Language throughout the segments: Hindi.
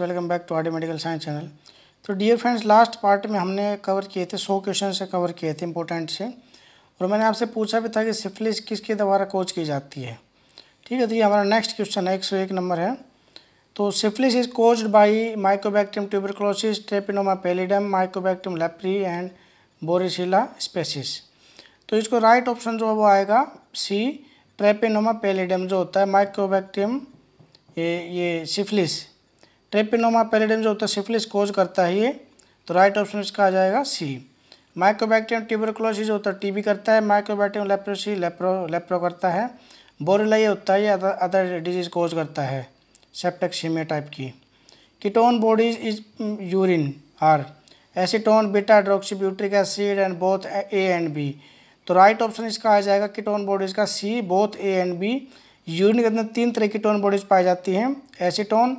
Welcome back to our medical science channel तो डियर फ्रेंड्स लास्ट पार्ट में हमने कवर किए थे सौ क्वेश्चन से कवर किए थे इंपॉर्टेंट से और मैंने आपसे पूछा भी था कि सिफिलिस किसके द्वारा कोच की जाती है ठीक है तो ये हमारा नेक्स्ट क्वेश्चन है एक सौ एक नंबर है तो syphilis is caused by mycobacterium tuberculosis treponema pallidum mycobacterium leprae and borrelia species तो इसको राइट ऑप्शन जो है वो आएगा सी ट्रेपिनोमा पेलीडम जो होता है माइकोबैक्टिम ये ये सिफिलिस ट्रेपिनोमा पेलेडियम जो होता है सिफिलिस कोज करता है ये तो राइट ऑप्शन इसका आ जाएगा सी माइक्रोबैक्टेरियम ट्यूबरकुलोसिस होता है टीबी करता है माइक्रोबैक्टेरियम लेप्रोसी लेप्रो लेप्रो करता है बोरेला ये होता है अदर डिजीज़ कोज करता है सेप्टेक्सीमिया टाइप की ketone bodies is urine are acetone beta hydroxybutyric acid and both A and B तो राइट ऑप्शन इसका आ जाएगा कीटोन बॉडीज़ का C both A and B urine के अंदर तीन तरह की टोन बॉडीज़ पाई जाती हैं एसीटोन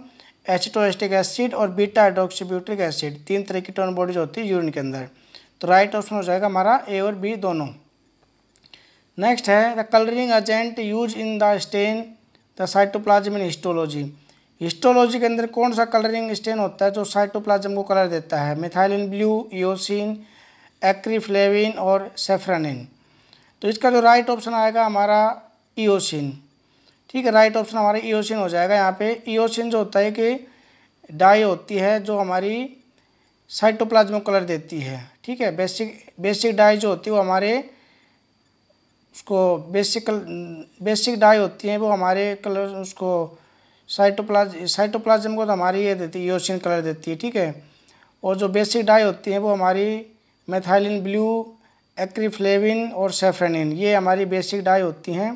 एसिटोस्टिक एसिड और बीटा हाइड्रोक्सीब्यूट्रिक एसिड तीन तरह की टोन बॉडीज होती है यूरिन के अंदर तो राइट ऑप्शन हो जाएगा हमारा ए और बी दोनों नेक्स्ट है the colouring agent used in the stain the cytoplasm in histology histology के अंदर कौन सा कलरिंग स्टेन होता है जो साइटोप्लाज्म को कलर देता है मिथाइलिन ब्लू ईओसिन एक्रीफ्लेविन और सेफ्रानिन तो इसका जो राइट ऑप्शन आएगा हमारा ईओसिन ठीक है राइट ऑप्शन हमारा ईओसिन हो जाएगा यहाँ पे ईओसिन e जो होता है कि डाई होती है जो हमारी साइटोप्लाज्मा कलर देती है ठीक है बेसिक बेसिक डाई जो होती है वो हमारे उसको कल बेसिक डाई होती है वो हमारे कलर उसको साइटोप्लाज साइटोप्लाज्म को तो हमारी ये देती है ईओसिन e कलर देती है ठीक है और जो बेसिक डाई होती है वो हमारी मेथाइलिन ब्लू एक्रीफ्लेविन और सेफ्रेनिन ये हमारी बेसिक डाई होती हैं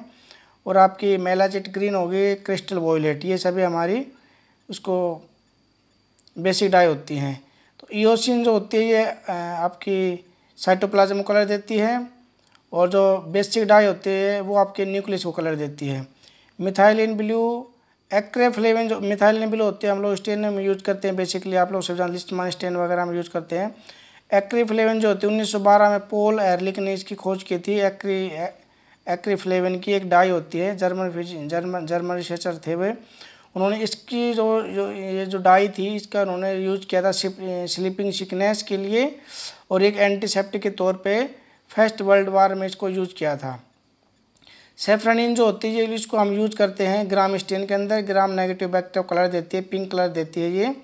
और आपकी मेलाजिट ग्रीन होगी क्रिस्टल वॉयलेट ये सभी हमारी उसको बेसिक डाई होती हैं तो ईओसिन जो होती है ये आपकी साइटोप्लाज्म को कलर देती है और जो बेसिक डाई होती है वो आपके न्यूक्लियस को कलर देती है मिथाइलिन ब्लू फ्लेवन जो मिथाइलिन ब्लू होती है हम लोग स्टेन में यूज करते हैं बेसिकली आप लोग सब जान लिस्ट मान स्टेन वगैरह में यूज करते हैं फ्लेवन जो होती है 1912 में पोल एरलिक ने इसकी खोज की थी एक्री एक्रीफ्लेवन की एक डाई होती है जर्मन जर्मन जर्मन रिसर्चर थे वे उन्होंने इसकी जो जो ये जो डाई थी इसका उन्होंने यूज किया था स्लीपिंग सिकनेस के लिए और एक एंटीसेप्टिक के तौर पे फर्स्ट वर्ल्ड वार में इसको यूज किया था सेफ्रनिन जो होती है इसको हम यूज करते हैं ग्राम स्टेन के अंदर ग्राम नेगेटिव बैक्टेरिया कलर देती है पिंक कलर देती है ये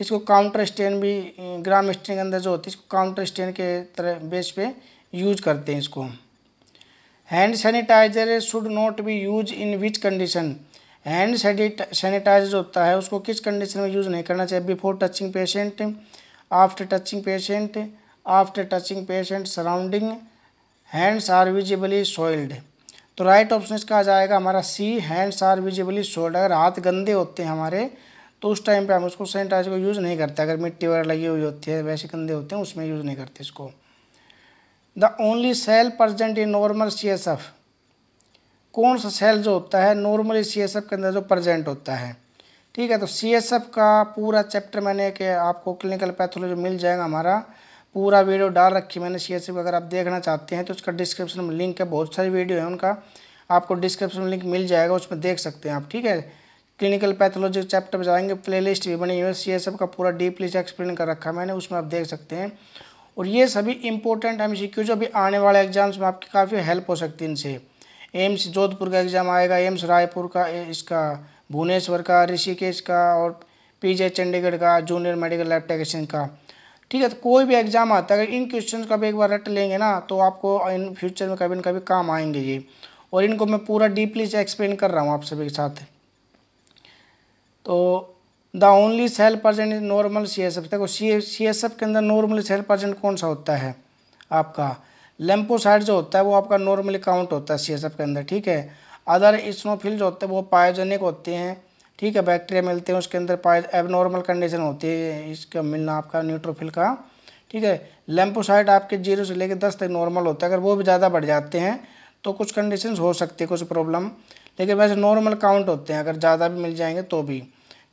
इसको काउंटर स्टेन भी ग्राम स्टेन के अंदर जो होती है इसको काउंटर स्टेन के तरह बेस पे यूज करते हैं इसको हम hand sanitizer should not be use in which condition hand sanitizer होता है उसको किस कंडीशन में यूज़ नहीं करना चाहिए before touching patient after touching patient after touching patient surrounding hands are visibly soiled तो राइट ऑप्शन इसका आ जाएगा हमारा C hands are visibly soiled अगर हाथ गंदे होते हैं हमारे तो उस टाइम पे हम उसको सैनिटाइजर को यूज़ नहीं करते अगर मिट्टी वगैरह लगी हुई होती है वैसे गंदे होते हैं उसमें यूज़ नहीं करते इसको the only cell present in normal C S F कौन सा सेल जो होता है नॉर्मली सी एस एफ के अंदर जो प्रजेंट होता है ठीक है तो सी एस एफ का पूरा चैप्टर मैंने के आपको क्लिनिकल पैथोलॉजी मिल जाएगा हमारा पूरा वीडियो डाल रखी मैंने सी एस एफ अगर आप देखना चाहते हैं तो उसका डिस्क्रिप्शन में लिंक है बहुत सारी वीडियो है उनका आपको डिस्क्रिप्शन में लिंक मिल जाएगा उसमें देख सकते हैं आप ठीक है क्लिनिकल पैथोलॉजी चैप्टर पर जाएंगे प्लेलिस्ट भी बनी हुई है सी एस एफ का पूरा डीपली से एक्सप्लेन कर रखा है मैंने उसमें आप देख सकते हैं और ये सभी इंपॉर्टेंट एम सी जो अभी आने वाले एग्जाम्स में आपकी काफ़ी हेल्प हो सकती है इनसे एम्स जोधपुर का एग्ज़ाम आएगा एम्स रायपुर का इसका भुवनेश्वर का ऋषिकेश का और पीजे चंडीगढ़ का जूनियर मेडिकल लैब टेक्नीशियन का ठीक है तो कोई भी एग्ज़ाम आता है अगर इन क्वेश्चन का भी एक बार रट लेंगे ना तो आपको इन फ्यूचर में कभी ना कभी काम आएंगे ये और इनको मैं पूरा डीपली से एक्सप्लेन कर रहा हूँ आप सभी के साथ तो the only cell percent is normal C S F देखो सी सी एस एफ के अंदर नॉर्मल सेल परसेंट कौन सा होता है आपका लेम्पोसाइड जो होता है वो आपका नॉर्मली काउंट होता है सी एस एफ के अंदर ठीक है अदर स्नोफिल जो होते हैं वो पायोजेनिक होते हैं ठीक है बैक्टीरिया मिलते हैं उसके अंदर पाए एबनॉर्मल कंडीशन होती है इसका मिलना आपका न्यूट्रोफिल का ठीक है लेम्पोसाइड आपके जीरो से लेकर दस तक नॉर्मल होता है अगर वो भी ज़्यादा बढ़ जाते हैं तो कुछ कंडीशन हो सकती है कुछ प्रॉब्लम लेकिन वैसे नॉर्मल काउंट होते हैं अगर ज़्यादा भी मिल जाएंगे तो भी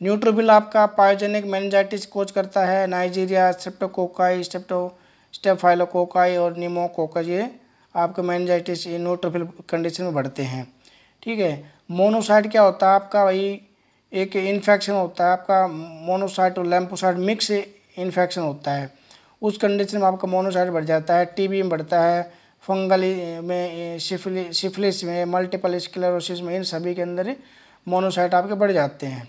न्यूट्रोफिल आपका पायोजेनिक मैनजाइटिस कोच करता है नाइजीरिया स्टेप्टोकोकाई स्टेप्टो स्टेफाइलोकोकाई और निमोकोका ये आपका मैनजाइटिस ये न्यूट्रोफिल कंडीशन में बढ़ते हैं ठीक है मोनोसाइड क्या होता है आपका वही एक इन्फेक्शन होता है आपका मोनोसाइट और लैम्पोसाइड मिक्स इन्फेक्शन होता है उस कंडीशन में आपका मोनोसाइड बढ़ जाता है टीबी में बढ़ता है फंगल में सिफिलिस में मल्टीपल स्क्लेरोसिस में इन सभी के अंदर मोनोसाइट आपके बढ़ जाते हैं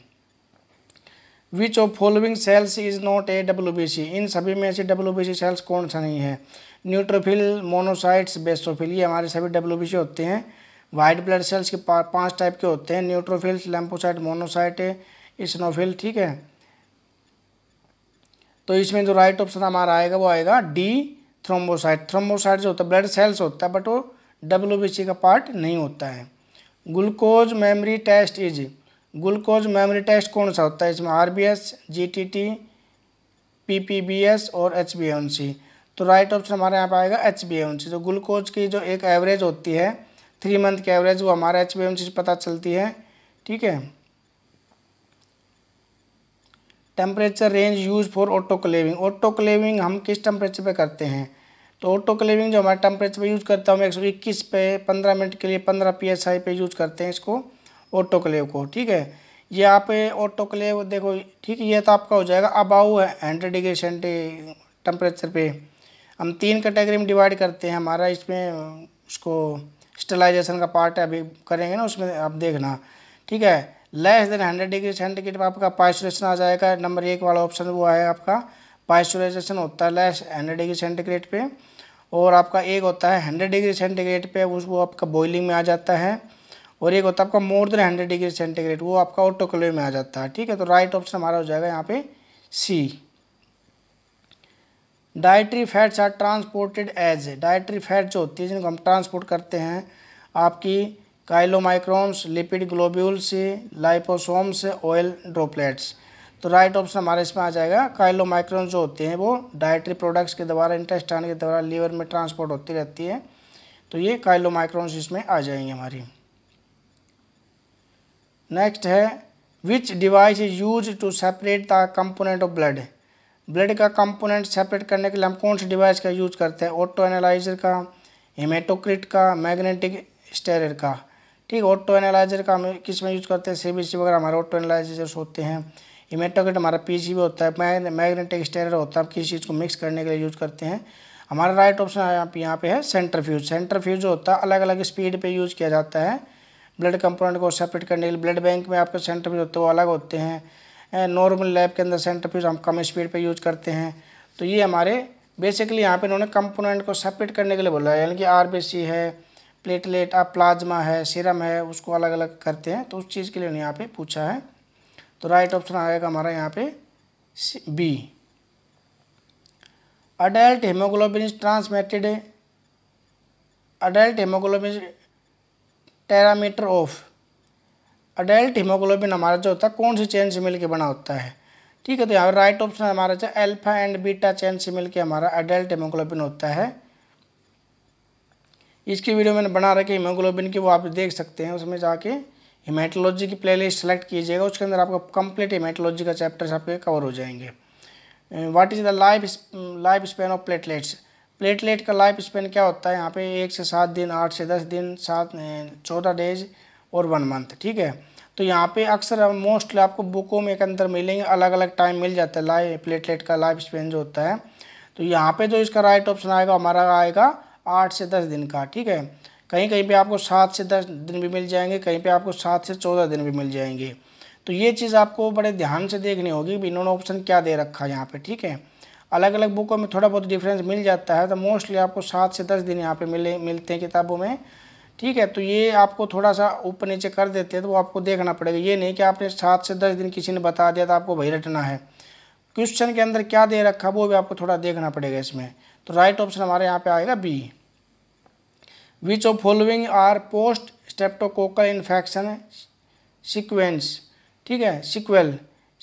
which of following cells is not a W इन सभी में से डब्ल्यू सेल्स कौन सा नहीं है न्यूट्रोफिल मोनोसाइट्स बेस्टोफिल ये हमारे सभी डब्ल्यू होते हैं वाइट ब्लड सेल्स के पा, पांच टाइप के होते हैं न्यूट्रोफिल्स लैम्पोसाइट मोनोसाइट स्नोफिल ठीक है तो इसमें जो राइट ऑप्शन हमारा आएगा वो आएगा डी थ्रोम्बोसाइट थ्रोम्बोसाइट जो होता है ब्लड सेल्स होता है बट वो डब्ल्यू का पार्ट नहीं होता है glucose memory test is glucose memory test कौन सा होता है इसमें R B S G T T P P B S और एच बी एन सी तो राइट ऑप्शन हमारे यहाँ पर आएगा एच बी एन सी तो ग्लूकोज की जो एक एवरेज होती है थ्री मंथ की एवरेज वो हमारे एच बी एन सी से पता चलती है ठीक है temperature range use for autoclaving autoclaving हम किस टेम्परेचर पे करते हैं तो क्लेविंग जो हमारे टेम्परेचर पे यूज़ करता हूँ हम एक सौ इक्कीस पे पंद्रह मिनट के लिए पंद्रह पी एस आई पे यूज़ करते हैं इसको ऑटोक्लेव को ठीक है ये आप ऑटोक्लेव देखो ठीक है ये तो आपका हो जाएगा अब है हंड्रेड डिग्री सेंटी टेम्परेचर पे हम तीन कैटेगरी में डिवाइड करते हैं हमारा इसमें उसको स्टलाइजेशन का पार्ट अभी करेंगे ना उसमें आप देखना ठीक है less than hundred degree centigrade पर आपका पाइसोलेशन आ जाएगा नंबर एक वाला ऑप्शन वो है आपका पाइसोलेशन होता है लेस हंड्रेड डिग्री सेंटीग्रेड पे और आपका एक होता है हंड्रेड डिग्री सेंटीग्रेड पे उसको आपका बॉइलिंग में आ जाता है और एक होता है आपका more than hundred degree centigrade वो आपका ऑटोक्लेव में आ जाता है ठीक है तो राइट ऑप्शन हमारा हो जाएगा यहाँ पे C dietary fats are transported as dietary fat जो होती है जिनको हम ट्रांसपोर्ट करते हैं आपकी chylomicrons lipid globules liposomes oil droplets तो राइट ऑप्शन हमारे इसमें आ जाएगा काइलोमाइक्रोन जो होते हैं वो डायट्री प्रोडक्ट्स के द्वारा इंटेस्टाइन के द्वारा लीवर में ट्रांसपोर्ट होती रहती है तो ये काइलोमाइक्रोन्स इसमें आ जाएंगे हमारी नेक्स्ट है which device is use to separate the component of blood blood का कंपोनेंट सेपरेट करने के लिए हम कौन से डिवाइस का यूज करते हैं ऑटो एनालाइजर का हिमेटोक्रिट का मैग्नेटिक स्टेरर का ठीक ऑटो एनालाइजर का हम किस में यूज़ करते हैं सी बी सी वगैरह हमारे ऑटो एनालाइजर्स होते हैं इमेटोक्रिट हमारा पी सी भी होता है मैग्नेटिक स्टेरर होता है हम किसी चीज़ को मिक्स करने के लिए यूज़ करते हैं हमारा राइट ऑप्शन यहाँ पे है सेंटर फ्यूज सेंटर फ्यूज होता है अलग अलग स्पीड पे यूज़ किया जाता है ब्लड कंपोनेंट को सेपरेट करने के लिए ब्लड बैंक में आपके सेंट्रीफ्यूज होते हैं वो अलग होते हैं नॉर्मल लैब के अंदर सेंट्रीफ्यूज हम कम स्पीड पर यूज करते हैं तो ये हमारे बेसिकली यहाँ पे इन्होंने कंपोनेंट को सेपरेट करने के लिए बोला है यानी कि आर है प्लेटलेट आप प्लाज्मा है सीरम है उसको अलग अलग करते हैं तो उस चीज़ के लिए उन्हें यहाँ पे पूछा है तो राइट ऑप्शन आएगा हमारा यहाँ पे B adult haemoglobin transmitted adult haemoglobin tetramer of adult haemoglobin हमारा जो होता है कौन सी चेन से मिलकर बना होता है ठीक है तो यहाँ पर राइट ऑप्शन हमारा जो अल्फा एंड बीटा चेन से मिलकर हमारा अडल्ट हीमोग्लोबिन होता है इसकी वीडियो मैंने बना रखी हीमोग्लोबिन की वो आप देख सकते हैं उसमें जाके हिमाटोलॉजी की प्लेलिस्ट सेलेक्ट कीजिएगा उसके अंदर आपका कंप्लीट हिमाटोलॉजी का चैप्टर्स आपके कवर हो जाएंगे what is the life life span of platelets platelet का लाइफ स्पेन क्या होता है यहाँ पे एक से सात दिन आठ से दस दिन सात चौदह डेज और वन मंथ ठीक है तो यहाँ पे अक्सर मोस्टली आपको बुकों में एक अंदर मिलेंगे अलग अलग टाइम मिल जाता है लाइफ प्लेटलेट का लाइफ स्पेन जो होता है तो यहाँ पे जो इसका राइट ऑप्शन आएगा हमारा आएगा आठ से दस दिन का ठीक है कहीं कहीं पे आपको सात से दस दिन भी मिल जाएंगे कहीं पे आपको सात से चौदह दिन भी मिल जाएंगे तो ये चीज़ आपको बड़े ध्यान से देखनी होगी भी इन्होंने ऑप्शन क्या दे रखा है यहाँ पर ठीक है अलग अलग बुकों में थोड़ा बहुत डिफरेंस मिल जाता है तो मोस्टली आपको सात से दस दिन यहाँ पे मिले मिलते हैं किताबों में ठीक है तो ये आपको थोड़ा सा ऊपर नीचे कर देते हैं तो वो आपको देखना पड़ेगा ये नहीं कि आपने सात से दस दिन किसी ने बता दिया तो आपको वही रटना है क्वेश्चन के अंदर क्या दे रखा वो भी आपको थोड़ा देखना पड़ेगा इसमें तो राइट ऑप्शन हमारे यहाँ पर आएगा B which of following are post streptococcal infection sequence ठीक है सिक्वेल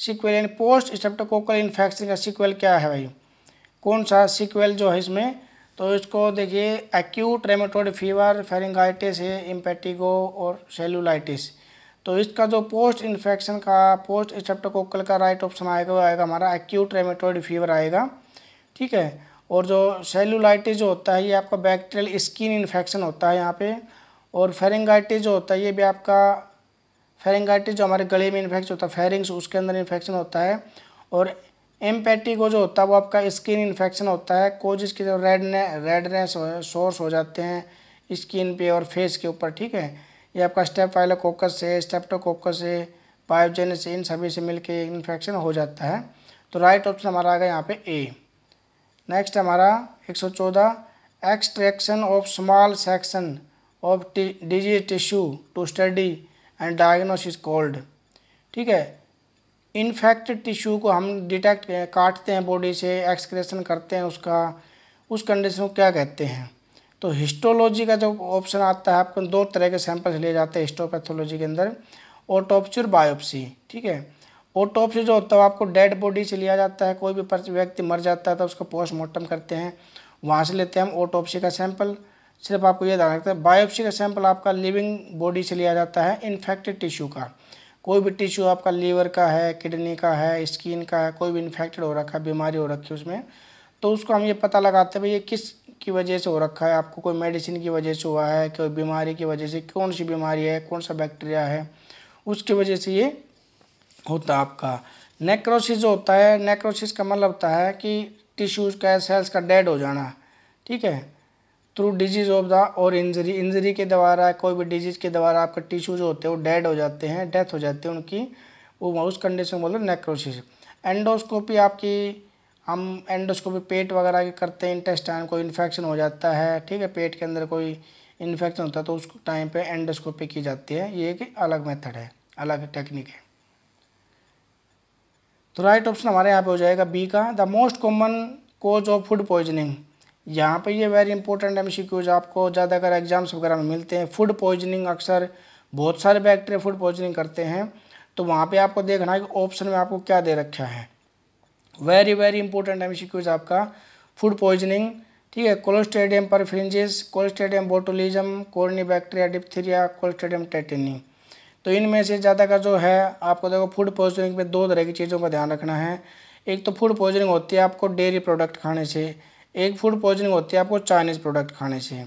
सिक्वेल यानी पोस्ट स्टेप्टोकोकल इन्फेक्शन का सिक्वेल क्या है भाई कौन सा सिक्वेल जो है इसमें तो इसको देखिए एक्यूट रेमेटोड फीवर फेरिंगाइटिस है इम्पेटिगो और सेलुलाइटिस तो इसका जो पोस्ट इन्फेक्शन का पोस्ट स्टेप्टोकोकल का राइट ऑप्शन आएगा वो आएगा हमारा एक्यूट रेमेटोड फीवर आएगा ठीक है और जो सेलुलाइटिस जो होता है ये आपका बैक्टीरियल स्किन इन्फेक्शन होता है यहाँ पर और फेरेंगाइटिस जो होता है ये भी आपका फेरेंगाइटिस जो हमारे गले में इन्फेक्शन होता है फेरिंग्स उसके अंदर इन्फेक्शन होता है और एम्पेटिगो जो होता है वो आपका स्किन इन्फेक्शन होता है कोजिस की जो रेडने रेडनेस सोर्स हो जाते हैं स्किन पे और फेस के ऊपर ठीक है ये आपका स्टेप फाइलोकोकस से स्टेप्टोकोकस से पायोजेन से इन सभी से मिलके इन्फेक्शन हो जाता है तो राइट ऑप्शन हमारा आ गया यहाँ पे ए नेक्स्ट हमारा 114 extraction of small section of disease tissue to study and diagnosis called ठीक है इन्फेक्टेड टिश्यू को हम डिटेक्ट काटते हैं बॉडी से एक्सक्रेशन करते हैं उसका उस कंडीशन को क्या कहते हैं तो हिस्टोलॉजी का जो ऑप्शन आता है आपको दो तरह के सैंपल्स लिए जाते हैं हिस्टोपैथोलॉजी के अंदर ओटोपसी और बायोप्सी ठीक है ओटोपसी जो होता है आपको डेड बॉडी से लिया जाता है कोई भी व्यक्ति मर जाता है तो उसको पोस्टमार्टम करते हैं वहाँ से लेते हैं हम ऑटोपसी का सैंपल सिर्फ आपको ये ध्यान रखता है बायोप्सी का सैंपल आपका लिविंग बॉडी से लिया जाता है इन्फेक्टेड टिश्यू का कोई भी टिश्यू आपका लीवर का है किडनी का है स्किन का है कोई भी इन्फेक्टेड हो रखा है बीमारी हो रखी है उसमें तो उसको हम ये पता लगाते हैं भाई ये किस की वजह से हो रखा है आपको कोई मेडिसिन की वजह से हुआ है कोई बीमारी की वजह से कौन सी बीमारी है कौन सा बैक्टीरिया है उसकी वजह से ये होता है आपका नेक्रोसिस जो होता है नेक्रोसिस का मतलब होता है कि टिश्यूज़ का सेल्स का डेड हो जाना ठीक है थ्रू डिजीज़ ऑफ द और इंजरी इंजरी के द्वारा कोई भी डिजीज़ के द्वारा आपके टिश्यू जो होते हैं वो डेड हो जाते हैं डेथ हो जाती है उनकी वो उस कंडीशन बोलो नेक्रोसिस एंडोस्कोपी आपकी हम एंडोस्कोपी पेट वगैरह के करते हैं इंटेस्टाइन कोई इन्फेक्शन हो जाता है ठीक है पेट के अंदर कोई इन्फेक्शन होता है तो उस टाइम पे एंडोस्कोपी की जाती है ये एक अलग मेथड है अलग टेक्निक है तो राइट ऑप्शन हमारे यहाँ पे हो जाएगा बी का the most common cause of food poisoning यहाँ पे ये वेरी इंपॉर्टेंट एमसीक्यूज आपको ज़्यादातर एग्जाम्स वगैरह में मिलते हैं फूड पॉइजनिंग अक्सर बहुत सारे बैक्टीरिया फूड पॉइजनिंग करते हैं तो वहाँ पे आपको देखना है कि ऑप्शन में आपको क्या दे रखा है वेरी वेरी इंपॉर्टेंट एमसीक्यूज आपका फूड पॉइजनिंग ठीक है Clostridium perfringens Clostridium botulism Corynebacterium diphtheria Clostridium tetani तो इनमें से ज़्यादा का जो है आपको देखो फूड पॉइजनिंग में दो तरह की चीज़ों का ध्यान रखना है एक तो फूड पॉइजनिंग होती है आपको डेयरी प्रोडक्ट खाने से एक फूड पॉइजनिंग होती है आपको चाइनीज़ प्रोडक्ट खाने से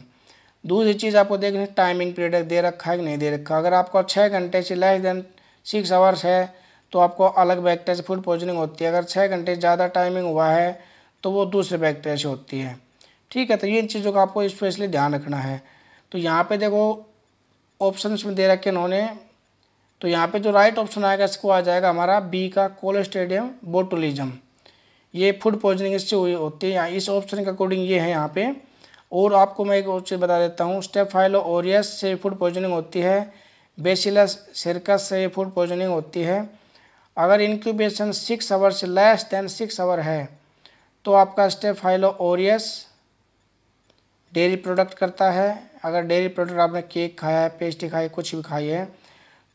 दूसरी चीज़ आपको देखने टाइमिंग पीरियड दे रखा है कि नहीं दे रखा अगर आपको छः घंटे से लेस देन सिक्स आवर्स है तो आपको अलग बैक्टेरिया से फूड पॉइजनिंग होती है अगर छः घंटे ज़्यादा टाइमिंग हुआ है तो वो दूसरे बैक्टेरिया से होती है ठीक है तो इन चीज़ों का आपको स्पेशली ध्यान रखना है तो यहाँ पे देखो ऑप्शन में दे रखे इन्होंने तो यहाँ पे जो राइट ऑप्शन आएगा इसको आ जाएगा हमारा बी का कोलेस्टेडियम बोटुलिज्म ये फूड पॉइजनिंग इससे हुई होती है यहाँ इस ऑप्शन के अकॉर्डिंग ये है यहाँ पे और आपको मैं एक और चीज़ बता देता हूँ स्टेप ओरियस से फूड पॉइजनिंग होती है बेसिलस सिरकस से फूड पॉइजनिंग होती है अगर इनक्यूबेशन सिक्स आवर से लेस देन सिक्स आवर है तो आपका स्टेप ओरियस डेयरी प्रोडक्ट करता है अगर डेयरी प्रोडक्ट आपने केक खाया है पेस्ट्री खाई कुछ भी खाई है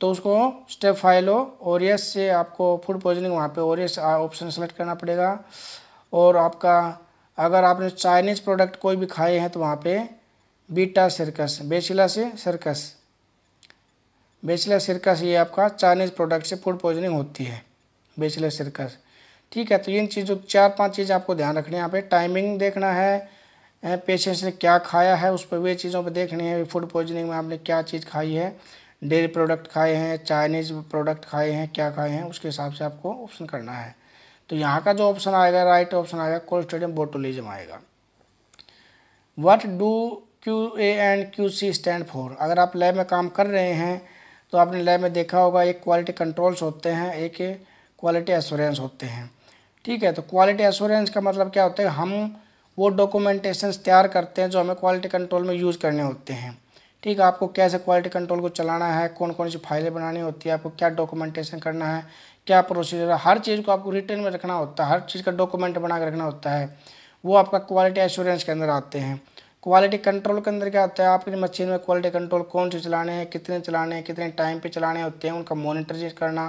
तो उसको स्टेप फाइलो ओरियस और यस से आपको फूड पॉइजनिंग वहाँ पे और यस ऑप्शन सेलेक्ट करना पड़ेगा और आपका अगर आपने चाइनीज़ प्रोडक्ट कोई भी खाए हैं तो वहाँ पे बीटा सर्कस बेचिला से सर्कस बेचिला सर्कस ये आपका चाइनीज़ प्रोडक्ट से फूड पॉइजनिंग होती है बेचिला सर्कस ठीक है तो इन चीज़ों चार पाँच चीज़ आपको ध्यान रखनी है यहाँ पर टाइमिंग देखना है पेशेंट्स ने क्या खाया है उस पर वे चीज़ों पर देखनी है फूड पॉइजनिंग में आपने क्या चीज़ खाई है डेयरी प्रोडक्ट खाए हैं चाइनीज़ प्रोडक्ट खाए हैं क्या खाए हैं उसके हिसाब से आपको ऑप्शन करना है तो यहाँ का जो ऑप्शन आएगा राइट ऑप्शन आएगा कोल्स्टेडियम बोटोलिज्म आएगा what do Q A and Q C stand for अगर आप लैब में काम कर रहे हैं तो आपने लैब में देखा होगा एक क्वालिटी कंट्रोल्स होते हैं एक क्वालिटी एश्योरेंस होते हैं ठीक है तो क्वालिटी एश्योरेंस का मतलब क्या होता है हम वो डॉक्यूमेंटेशन तैयार करते हैं जो हमें क्वालिटी कंट्रोल में यूज़ करने होते हैं ठीक है आपको कैसे क्वालिटी कंट्रोल को चलाना है कौन कौन सी फाइलें बनानी होती है आपको क्या डॉक्यूमेंटेशन करना है क्या प्रोसीजर है हर चीज़ को आपको रिटर्न में रखना होता है हर चीज़ का डॉक्यूमेंट बना के रखना होता है वो आपका क्वालिटी एश्योरेंस के अंदर आते हैं क्वालिटी कंट्रोल के अंदर क्या होता है आपकी मशीन में क्वालिटी कंट्रोल कौन से चलाने हैं कितने चलाने हैं कितने टाइम पे चलाने होते हैं उनका मॉनिटर करना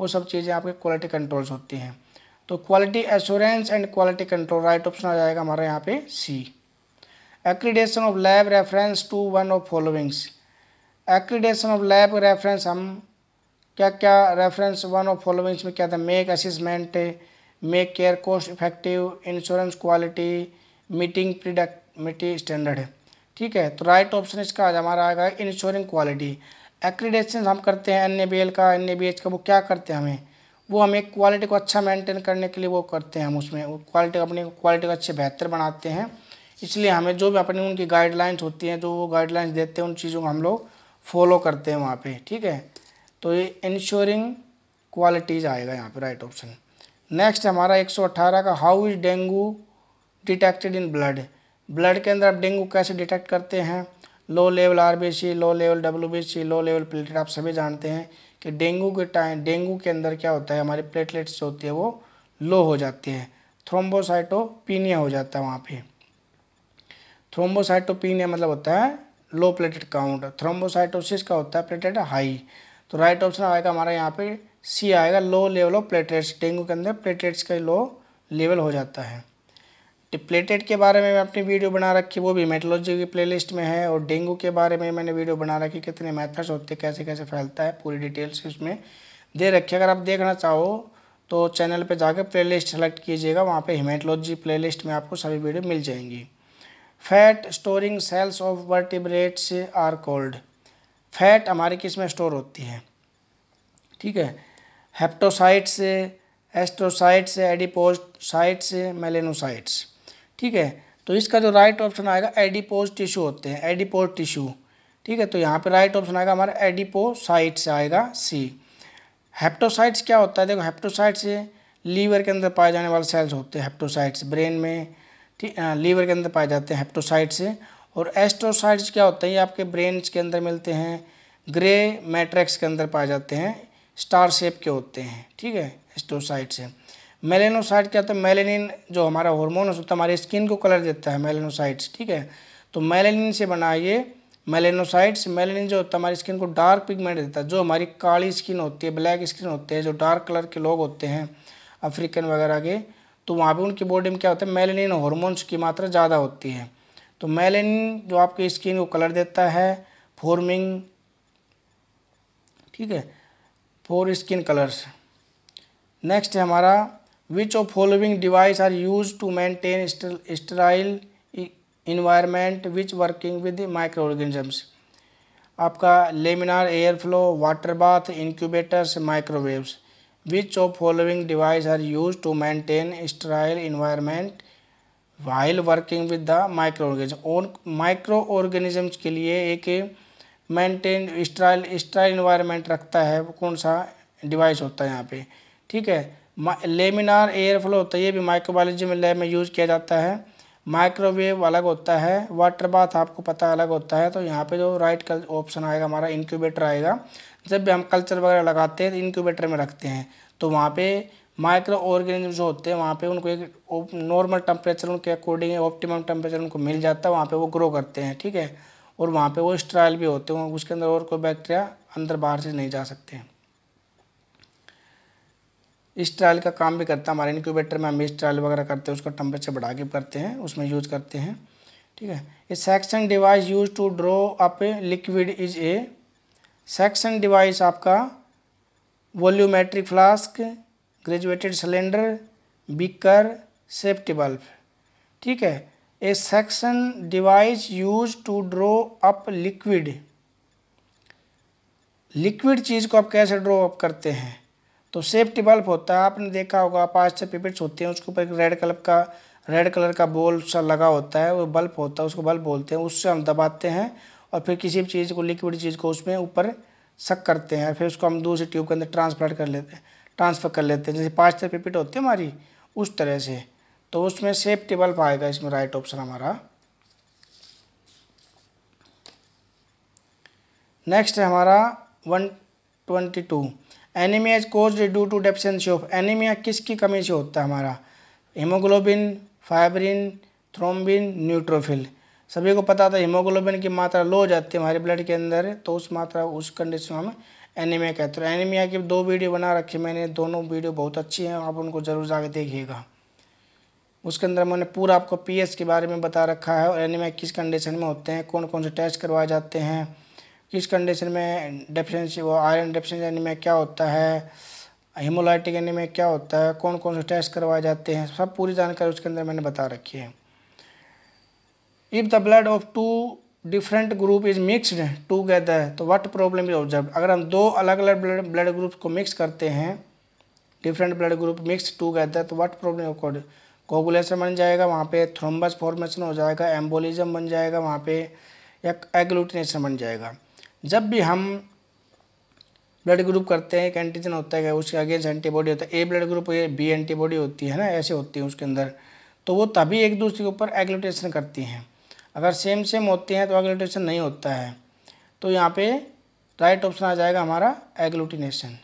वो सब चीज़ें आपके क्वालिटी कंट्रोल्स होती हैं तो quality assurance and quality control right option आ जाएगा हमारे यहाँ पे C accreditation of lab reference to one of followings accreditation of lab reference हम क्या क्या रेफरेंस वन ऑफ फॉलोइंग्स में क्या था make assessment make care cost effective insurance quality meeting product standard ठीक है तो राइट ऑप्शन इसका हमारा आएगा इंश्योरिंग क्वालिटी एक्रीडेशन हम करते हैं एन बी एल का एन बी एच का वो क्या करते हैं हमें वो हमें क्वालिटी को अच्छा मेंटेन करने के लिए वो करते हैं हम उसमें क्वालिटी अपनी क्वालिटी को अच्छे बेहतर बनाते हैं इसलिए हमें जो भी अपनी उनकी गाइडलाइंस होती हैं जो वो गाइडलाइंस देते हैं उन चीज़ों को हम लोग फॉलो करते हैं वहाँ पे ठीक है तो ये इंश्योरिंग क्वालिटीज आएगा यहाँ पे राइट ऑप्शन नेक्स्ट हमारा 118 का how is dengue detected in blood blood के अंदर आप डेंगू कैसे डिटेक्ट करते हैं low level R low level W low level platelet आप सभी जानते हैं कि डेंगू के टाइम डेंगू के अंदर क्या होता है हमारे प्लेटलेट्स जो होती है वो लो हो जाती है थ्रोम्बोसाइटोपीनिया हो जाता है वहाँ पर थ्रोम्बोसाइटोपिनिया मतलब होता है लो प्लेटेड काउंट थ्रोम्बोसाइटोसिस का होता है प्लेटेड हाई तो राइट ऑप्शन आएगा हमारा यहाँ पे सी आएगा low level of platelets dengue के अंदर प्लेटलेट्स का लो लेवल हो जाता है प्लेटेट तो के बारे में मैं अपनी वीडियो बना रखी वो भी मेटोलॉजी की प्लेलिस्ट में है और डेंगू के बारे में मैंने वीडियो बना रखी कितने मेथड्स होते हैं कैसे कैसे फैलता है पूरी डिटेल्स उसमें दे रखी अगर आप देखना चाहो तो चैनल पे जाकर प्लेलिस्ट सेलेक्ट कीजिएगा वहाँ पे हिमेटोलॉजी प्लेलिस्ट में आपको सभी वीडियो मिल जाएंगी fat storing cells of vertebrates are called fat हमारे किस में स्टोर होती है ठीक है हेप्टोसाइट्स एस्ट्रोसाइट्स एडिपोजसाइट्स मेलेनोसाइट्स ठीक है तो इसका जो राइट ऑप्शन आएगा एडिपोज टिश्यू होते हैं एडिपोज टिश्यू ठीक है तो यहाँ पे राइट ऑप्शन आएगा हमारा एडिपोसाइट्स आएगा सी हेप्टोसाइट्स क्या होता है देखो हेप्टोसाइट्स लीवर के अंदर पाए जाने वाले सेल्स होते हैं हेप्टोसाइट्स ब्रेन में ठीक लीवर के अंदर पाए जाते हैं है। और एस्ट्रोसाइड्स क्या होते हैं ये आपके ब्रेन्स के अंदर मिलते हैं ग्रे मैट्रिक्स के अंदर पाए जाते हैं स्टार शेप के होते हैं ठीक है एस्ट्रोसाइड्स है मेलेनोसाइड क्या होता है मेलेनिन जो हमारा हॉर्मोन है होता तो है हमारी स्किन को कलर देता है मेलेनोसाइड्स ठीक है तो मेलेनिन से बना ये मेलेनोसाइड्स मेलेनिन जो होता है हमारी स्किन को डार्क पिगमेंट देता है जो हमारी काली स्किन होती है ब्लैक स्किन होते हैं जो डार्क कलर के लोग होते हैं अफ्रीकन वगैरह के तो वहाँ पे उनकी बॉडी में क्या होता है मेलेनिन हॉर्मोन्स की मात्रा ज़्यादा होती है तो मेलेनिन जो आपकी स्किन को कलर देता है फॉर्मिंग ठीक है फॉर स्किन कलर्स नेक्स्ट है हमारा which of following devices are use to maintain sterile environment which working with micro organisms आपका laminar air flow water bath incubators microwaves which of following device are used to maintain sterile environment while working with the microorganism और microorganisms के लिए एक maintain sterile sterile environment रखता है कौन सा device होता है यहाँ पे ठीक है लेमिनार एयर फ्लो होता है ये भी माइक्रोबायोलॉजी में लैब में यूज़ किया जाता है माइक्रोवेव अलग होता है वाटर बाथ आपको पता अलग होता है तो यहाँ पे जो राइट ऑप्शन आएगा हमारा इंक्यूबेटर आएगा जब भी हम कल्चर वगैरह लगाते हैं तो इनक्यूबेटर में रखते हैं तो वहाँ पे माइक्रो ऑर्गेनिज्म जो होते हैं वहाँ पे उनको एक नॉर्मल टेम्परेचर उनके अकॉर्डिंग ऑप्टिमम टेम्परेचर उनको मिल जाता है वहाँ पे वो ग्रो करते हैं ठीक है और वहाँ पे वो स्ट्राइल भी होते हैं उसके अंदर और कोई बैक्टीरिया अंदर बाहर से नहीं जा सकते इस ट्रायल का काम भी करता है हमारे इनक्यूबेटर में हम इस ट्रायल वगैरह करते हैं उसका टेम्परेचर बढ़ा के करते हैं उसमें यूज करते हैं ठीक है a suction device use to draw up liquid is a suction device आपका volumetric flask graduated cylinder beaker safety bulb ठीक है a suction device use to draw up liquid liquid चीज़ को आप कैसे ड्रो अप करते हैं तो सेफ्टी बल्ब होता है आपने देखा होगा पाँच से पेपिट्स होते हैं उसके ऊपर एक रेड कलर का रेड कलर का बोल सा लगा होता है वो बल्ब होता है उसको बल्ब बोलते हैं उससे हम दबाते हैं और फिर किसी भी चीज़ को लिक्विड चीज़ को उसमें ऊपर सक करते हैं फिर उसको हम दूसरी ट्यूब के अंदर ट्रांसफर कर लेते हैं ट्रांसफ़र कर लेते हैं जैसे पाँच तरह पिपिट होती है हमारी उस तरह से तो उसमें सेप टेबल आएगा इसमें राइट ऑप्शन हमारा नेक्स्ट है हमारा one twenty two anaemia is cause due to deficiency of anaemia किसकी कमी से होता है हमारा हीमोग्लोबिन फाइब्रिन थ्रोम्बिन न्यूट्रोफिल सभी को पता था हीमोग्लोबिन की मात्रा लो हो जाती है हमारे ब्लड के अंदर तो उस मात्रा उस कंडीशन में हम एनीमिया कहते हैं एनीमिया की दो वीडियो बना रखी मैंने दोनों वीडियो बहुत अच्छी हैं आप उनको ज़रूर जाके देखिएगा उसके अंदर मैंने पूरा आपको पीएच के बारे में बता रखा है और एनीमिया किस कंडीशन में होते हैं कौन कौन से टेस्ट करवाए जाते हैं किस कंडीशन में डेफिशेंसी वो आयरन डेफिशेंसी एनीमिया क्या होता है हिमोलाइटिक एनीमिया क्या होता है कौन कौन से टेस्ट करवाए जाते हैं सब पूरी जानकारी उसके अंदर मैंने बता रखी है if the blood of two different group is mixed together तो वट प्रॉब्लम इज ऑब्जर्व अगर हम दो अलग अलग ब्लड ब्लड ग्रुप को मिक्स करते हैं different blood group mix together तो वट प्रॉब्लम कोगुलेशन बन जाएगा वहाँ पे थ्रोम्बस फॉर्मेशन हो जाएगा एम्बोलिज्म बन जाएगा वहाँ पे या एग्लूटिनेशन बन जाएगा जब भी हम ब्लड ग्रुप करते हैं एक एंटीजन होता है उसके अगेंस्ट एंटीबॉडी होता है A blood group B antibody होती है ना ऐसे होती है उसके अंदर तो वो तभी एक दूसरे के ऊपर एग्लूटेशन करती हैं अगर सेम सेम होते हैं तो एग्लूटिनेशन नहीं होता है तो यहाँ पे राइट ऑप्शन आ जाएगा हमारा agglutination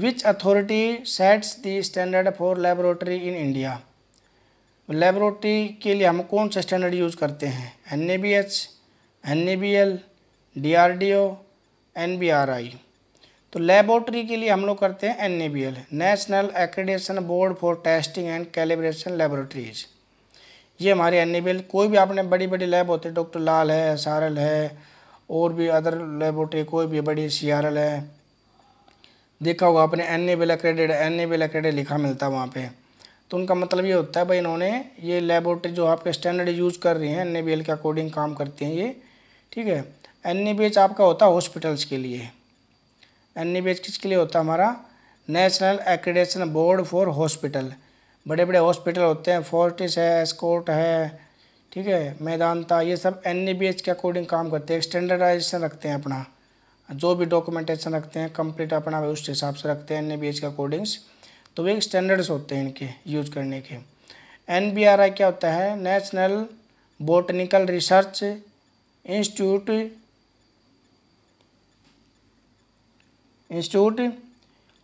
which authority sets the standard for laboratory in India laboratory के लिए हम कौन सा स्टैंडर्ड यूज़ करते हैं N A B H N A B L D R D O N B R I तो लेबोरेटरी के लिए हम लोग करते हैं N A B L national accreditation board for testing and calibration laboratories ये हमारे एन कोई भी आपने बड़ी बड़ी लैब होती है डॉक्टर लाल है एस है और भी अदर लेबोरेटरी कोई भी बड़ी सी है देखा होगा आपने N A B L credit N A B L credit लिखा मिलता है वहाँ पे तो उनका मतलब ये होता है भाई इन्होंने ये लेबोरेटरी जो आपके स्टैंडर्ड यूज़ कर रही हैं एन ए बी एल के अकॉर्डिंग काम करती हैं ये ठीक है एन ए बी एच आपका होता है हॉस्पिटल्स के लिए एन ए बी एच किसके लिए होता है हमारा national accreditation board for hospital बड़े बड़े हॉस्पिटल होते हैं फोर्टिस है एस्कोर्ट है ठीक है मैदानता ये सब एन के अकॉर्डिंग काम करते हैं स्टैंडर्डाइजेशन रखते हैं अपना जो भी डॉक्यूमेंटेशन रखते हैं कंप्लीट अपना उस हिसाब से रखते हैं एन के अकॉर्डिंग्स तो वे स्टैंडर्ड्स होते हैं इनके यूज करने के एन क्या होता है national botanical research institute institute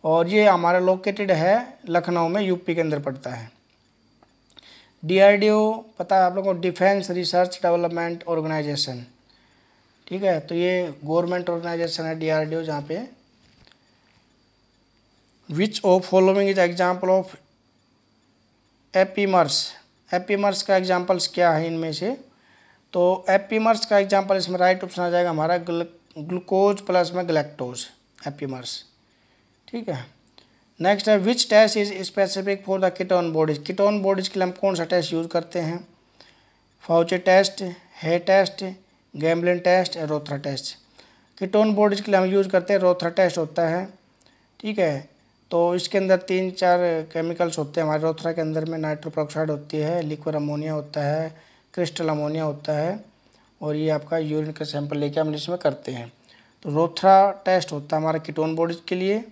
और ये हमारा लोकेटेड है लखनऊ में यूपी के अंदर पड़ता है डीआरडीओ पता है आप लोगों को डिफेंस रिसर्च डेवलपमेंट ऑर्गेनाइजेशन ठीक है तो ये गवर्नमेंट ऑर्गेनाइजेशन है डीआरडीओ जहाँ पे which of following is example of epimers epimers का एग्जाम्पल्स क्या है इनमें से तो एपीमर्स का एग्जाम्पल इसमें राइट ऑप्शन आ जाएगा हमारा ग्लूकोज प्लस में गलेक्टोज एपीमर्स ठीक है नेक्स्ट है which test is specific for the ketone bodies ketone bodies के लिए हम कौन सा टेस्ट यूज़ करते हैं फाउचे टेस्ट है test Gmelin test Rothera test ketone bodies के लिए हम यूज़ करते हैं रोथ्रा टेस्ट होता है ठीक है तो इसके अंदर तीन चार केमिकल्स होते हैं हमारे रोथरा के अंदर में नाइट्रोप्रोक्साइड होती है लिक्विड अमोनिया होता है क्रिस्टल अमोनिया होता है और ये आपका यूरिन का सैंपल लेके हम इसमें करते हैं तो रोथरा टेस्ट होता है हमारे कीटोन बॉडीज के लिए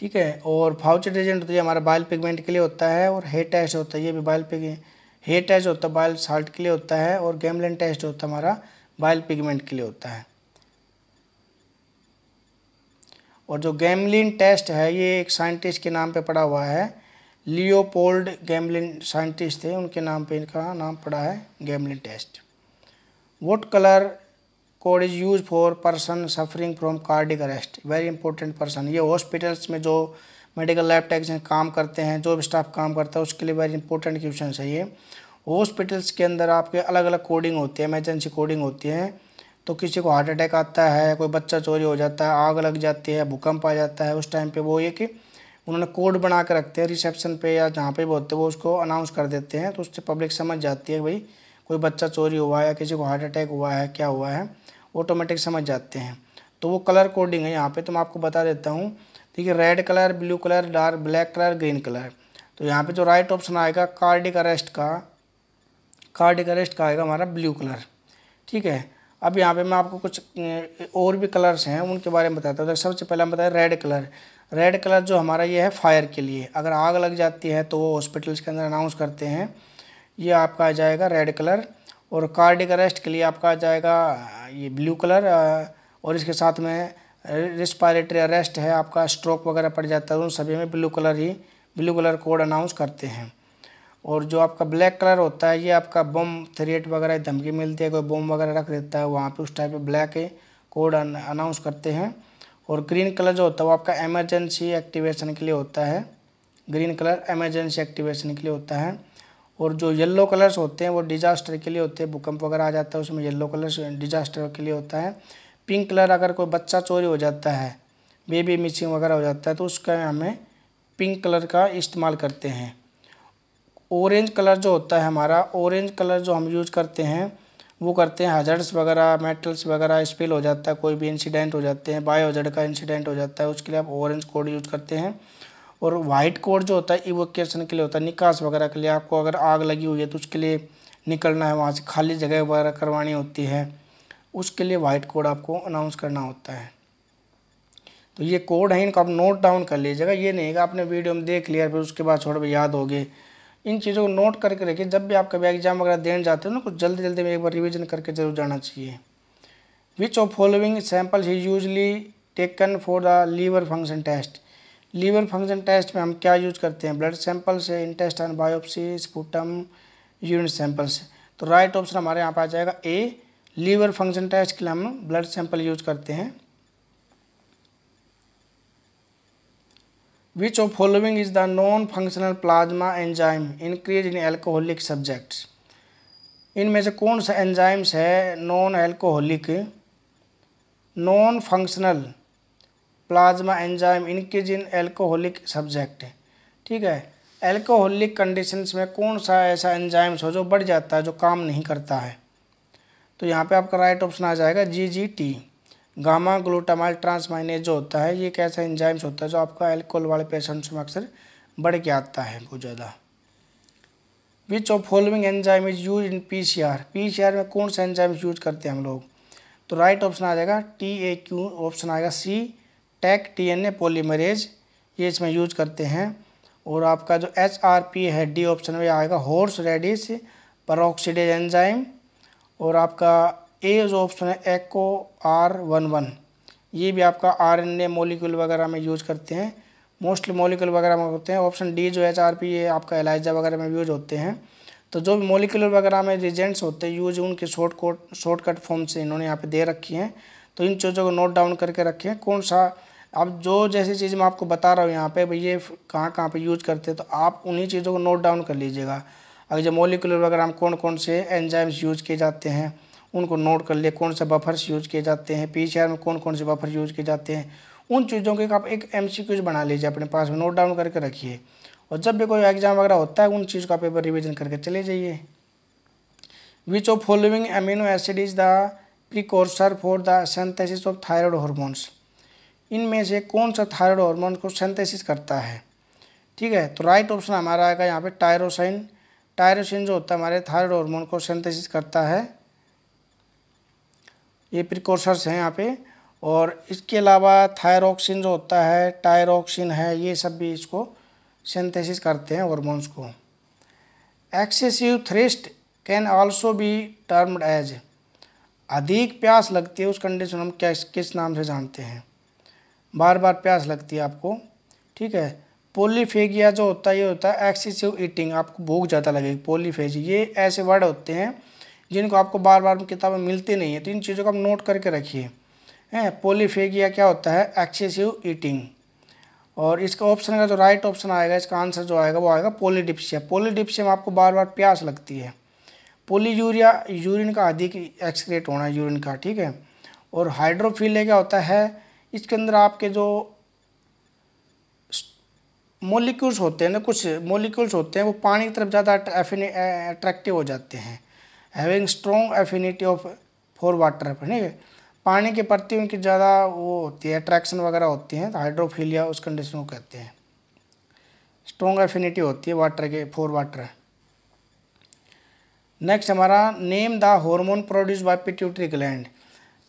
ठीक है और फाउचेट एजेंट तो ये हमारा बाइल पिगमेंट के लिए होता है और हेयर टेस्ट होता है ये भी बाइल पिग हेयर टेस्ट होता है बाइल साल्ट के लिए होता है और गैमलिन टेस्ट होता है हमारा बाइल पिगमेंट के लिए होता है और जो गैमलिन टेस्ट है ये एक साइंटिस्ट के नाम पे पड़ा हुआ है लियोपोल्ड गैमलिन साइंटिस्ट थे उनके नाम पे इनका नाम पड़ा है Gmelin test what colour code is use for person suffering from cardiac arrest very important person ये हॉस्पिटल्स में जो मेडिकल लैब टेक्नीशियन काम करते हैं जो भी स्टाफ काम करता है उसके लिए वेरी इंपॉर्टेंट क्वेश्चन है ये हॉस्पिटल्स के अंदर आपके अलग अलग कोडिंग होती है इमरजेंसी कोडिंग होती है तो किसी को हार्ट अटैक आता है कोई बच्चा चोरी हो जाता है आग लग जाती है भूकंप आ जाता है उस टाइम पे वो ये कि उन्होंने कोड बना के रखते हैं रिसेप्शन पे या जहाँ पे भी होते हैं वो उसको अनाउंस कर देते हैं तो उससे पब्लिक समझ जाती है भाई कोई बच्चा चोरी हुआ है या किसी को हार्ट अटैक हुआ है क्या हुआ है ऑटोमेटिक समझ जाते हैं तो वो कलर कोडिंग है यहाँ पे तो मैं आपको बता देता हूँ ठीक है red colour blue colour dark black colour green colour तो यहाँ पे जो राइट ऑप्शन आएगा कार्डिक अरेस्ट का कार्डिक अरेस्ट का आएगा हमारा ब्लू कलर ठीक है अब यहाँ पे मैं आपको कुछ और भी कलर्स हैं उनके बारे में बताता हूँ सबसे पहले हम बताएं रेड कलर रेड कलर जो हमारा ये है फायर के लिए अगर आग लग जाती है तो वो हॉस्पिटल्स के अंदर अनाउंस करते हैं ये आपका आ जाएगा रेड कलर और कार्डिक अरेस्ट के लिए आपका आ जाएगा ये ब्लू कलर और इसके साथ में रिस्पायरेटरी अरेस्ट है आपका स्ट्रोक वगैरह पड़ जाता है उन सभी में ब्लू कलर ही ब्लू कलर कोड अनाउंस करते हैं और जो आपका ब्लैक कलर होता है ये आपका बम थ्रेट वगैरह धमकी मिलती है कोई बम वगैरह रख देता है वहाँ पे उस टाइप पे ब्लैक कोड अनाउंस करते हैं और ग्रीन कलर जो होता है वो आपका एमरजेंसी एक्टिवेशन के लिए होता है ग्रीन कलर एमरजेंसी एक्टिवेशन के लिए होता है और जो येलो कलर्स होते हैं वो डिजास्टर के लिए होते हैं भूकंप वगैरह आ जाता है उसमें येलो कलर्स डिजास्टर के लिए होता है पिंक कलर अगर कोई बच्चा चोरी हो जाता है बेबी मिसिंग वगैरह हो जाता है तो उसका हमें पिंक कलर का इस्तेमाल करते हैं ऑरेंज कलर जो होता है हमारा ऑरेंज कलर जो हम यूज करते हैं वो करते हैं हजर्ड्स वगैरह मेटल्स वगैरह स्पिल हो जाता है कोई भी इंसिडेंट हो जाते हैं बायो का इंसिडेंट हो जाता है उसके लिए आप ऑरेंज कोड यूज करते हैं और वाइट कोड जो होता है इवोकेशन के लिए होता है निकास वगैरह के लिए आपको अगर आग लगी हुई है तो उसके लिए निकलना है वहाँ से खाली जगह वगैरह करवानी होती है उसके लिए वाइट कोड आपको अनाउंस करना होता है तो ये कोड है इनको आप नोट डाउन कर लीजिएगा ये नहीं है आपने वीडियो में देख लिया फिर उसके बाद छोड़ याद हो गए इन चीज़ों को नोट करके रखिए जब भी आप कभी एग्जाम वगैरह देने जाते हो ना कुछ जल्दी जल्दी में एक बार रिविजन करके जरूर जाना चाहिए विच ऑफ फॉलोइंग सैम्पल्स ही usually taken for the liver function test liver function test में हम क्या यूज करते हैं ब्लड सैंपल से and biopsy sputum urine sample से तो राइट ऑप्शन हमारे यहाँ पर आ जाएगा ए लीवर फंक्शन टेस्ट के लिए हम ब्लड सैंपल यूज करते हैं which of following is the non functional plasma enzyme increase in alcoholic subjects इनमें से कौन सा एंजाइम्स है non alcoholic non functional plasma enzyme increase in alcoholic subject ठीक है एल्कोहलिक कंडीशंस में कौन सा ऐसा एंजाइम्स हो जो बढ़ जाता है जो काम नहीं करता है तो यहाँ पे आपका राइट ऑप्शन आ जाएगा G G T gamma glutamyl transaminase जो होता है ये कैसा एंजाइम्स होता है जो आपका एल्कोहल वाले पेशेंट्स में अक्सर बढ़ के आता है बहुत ज़्यादा which of following enzyme is use in P C R P C R में कौन सा एंजाइम्स यूज करते हैं हम लोग तो राइट ऑप्शन आ जाएगा टी ए क्यू ऑप्शन आएगा सी टैक टीएनए पॉलीमरेज ये इसमें यूज करते हैं और आपका जो एच आर पी है डी ऑप्शन में आएगा हॉर्स रेडिस परोक्सीडेज एंजाइम और आपका ए जो ऑप्शन है एको आर वन वन ये भी आपका आर एन ए मोलिकुल वगैरह में यूज करते हैं मोस्टली मोलिक्यूल वगैरह में होते हैं ऑप्शन डी जो एच आर पी ये आपका एलाइजा वगैरह में यूज होते हैं तो जो भी मोलिकुलर वगैरह में रिजेंट्स होते हैं यूज उनके शॉर्ट कोट शॉर्टकट फॉर्म से इन्होंने यहाँ पे दे रखी हैं तो इन चीज़ों को नोट डाउन करके रखें कौन सा अब जो जैसी चीज़ मैं आपको बता रहा हूँ यहाँ पे भाई ये कहाँ कहाँ पे यूज करते हैं तो आप उन्हीं चीज़ों को नोट डाउन कर लीजिएगा अगर जो मोलिकुलर वगैरह हम कौन कौन से एंजाइम्स यूज किए जाते हैं उनको नोट कर लिए कौन से बफर्स यूज किए जाते हैं पी में कौन कौन से बफर यूज किए जाते हैं उन चीज़ों के आप एक एम बना लीजिए अपने पास में नोट डाउन करके रखिए और जब भी कोई एग्जाम वगैरह होता है उन चीज़ को आप एक बार रिविजन करके चले जाइए which of following amino acid is the precursor for the synthesis of thyroid hormones इनमें से कौन सा थायरॉयड हार्मोन को सेंथेसिस करता है ठीक है तो राइट ऑप्शन हमारा आएगा यहाँ पे टायरोसाइन टायरोसिन जो होता है हमारे थायरॉयड हार्मोन को सेंथेसिस करता है ये प्रिकॉशर्स हैं यहाँ पे और इसके अलावा थायरोक्सिन जो होता है टायरोक्सिन है ये सब भी इसको सेंथेसिस करते हैं हॉर्मोन्स को excessive thirst can also be termed as अधिक प्यास लगती है उस कंडीशन हम क्या किस नाम से जानते हैं बार बार प्यास लगती है आपको ठीक है पोलीफेगिया जो होता है ये होता है एक्सेसिव ईटिंग आपको भूख ज़्यादा लगेगी पोलीफेज ये ऐसे वर्ड होते हैं जिनको आपको बार बार किताबें मिलती मिलते नहीं है तो इन चीज़ों को आप नोट करके रखिए हैं पोलीफेगिया क्या होता है एक्सेसिव ईटिंग और इसका ऑप्शन का जो राइट ऑप्शन आएगा इसका आंसर जो आएगा वो आएगा पोलीडिप्सिया पोलीडिप्सिया में आपको बार बार प्यास लगती है पोली यूरिया यूरिन का अधिक एक्सक्रेट होना यूरिन का ठीक है और हाइड्रोफीलिया क्या होता है इसके अंदर आपके जो मोलिक्यूल्स होते हैं ना कुछ मोलिक्यूल्स होते हैं वो पानी की तरफ ज़्यादा अट्रैक्टिव हो जाते हैं having strong affinity of for water है पानी के प्रति उनकी ज़्यादा वो होती है अट्रैक्शन वगैरह होती हैं हाइड्रोफीलिया तो उस कंडीशन को कहते हैं स्ट्रॉन्ग एफिनिटी होती है वाटर के फॉर वाटर नेक्स्ट हमारा name the hormone produce by pituitary gland